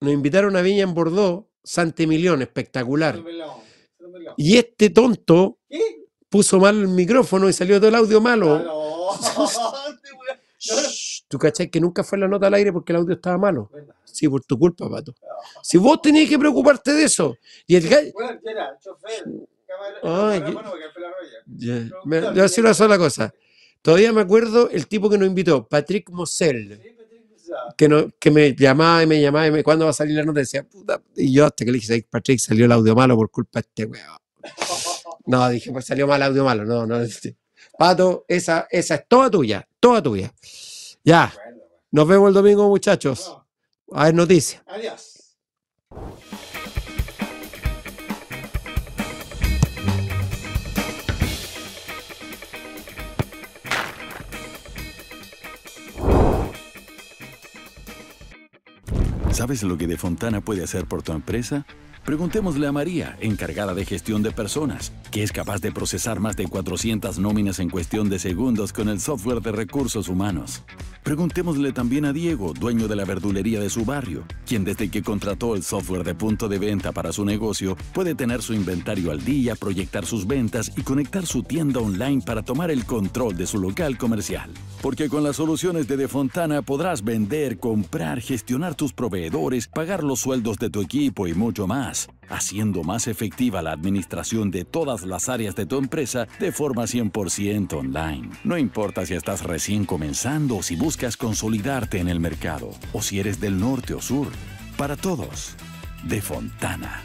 nos invitaron a Viña en Bordeaux, Santemilión, espectacular. Y este tonto puso mal el micrófono y salió todo el audio malo. Ah, Tú que nunca fue la nota al aire porque el audio estaba malo. Sí, por tu culpa, pato. Si vos tenías que preocuparte de eso. Y el Yo voy a decir una sola cosa. Todavía me acuerdo el tipo que nos invitó, Patrick ¿sí? que, me llamaba y me llamaba y me, ¿cuándo va a salir la noticia Y yo hasta que le dije, Patrick, salió el audio malo por culpa de este weón. No, dije, pues salió mal el audio malo. No, no. Este, Pato, esa, esa es toda tuya, toda tuya. Ya. Nos vemos el domingo, muchachos. A ver, noticias. Adiós. ¿Sabes lo que De Fontana puede hacer por tu empresa? Preguntémosle a María, encargada de gestión de personas, que es capaz de procesar más de 400 nóminas en cuestión de segundos con el software de recursos humanos. Preguntémosle también a Diego, dueño de la verdulería de su barrio, quien desde que contrató el software de punto de venta para su negocio puede tener su inventario al día, proyectar sus ventas y conectar su tienda online para tomar el control de su local comercial. Porque con las soluciones de Fontana podrás vender, comprar, gestionar tus proveedores, pagar los sueldos de tu equipo y mucho más haciendo más efectiva la administración de todas las áreas de tu empresa de forma 100% online. No importa si estás recién comenzando o si buscas consolidarte en el mercado, o si eres del norte o sur. Para todos, de Fontana.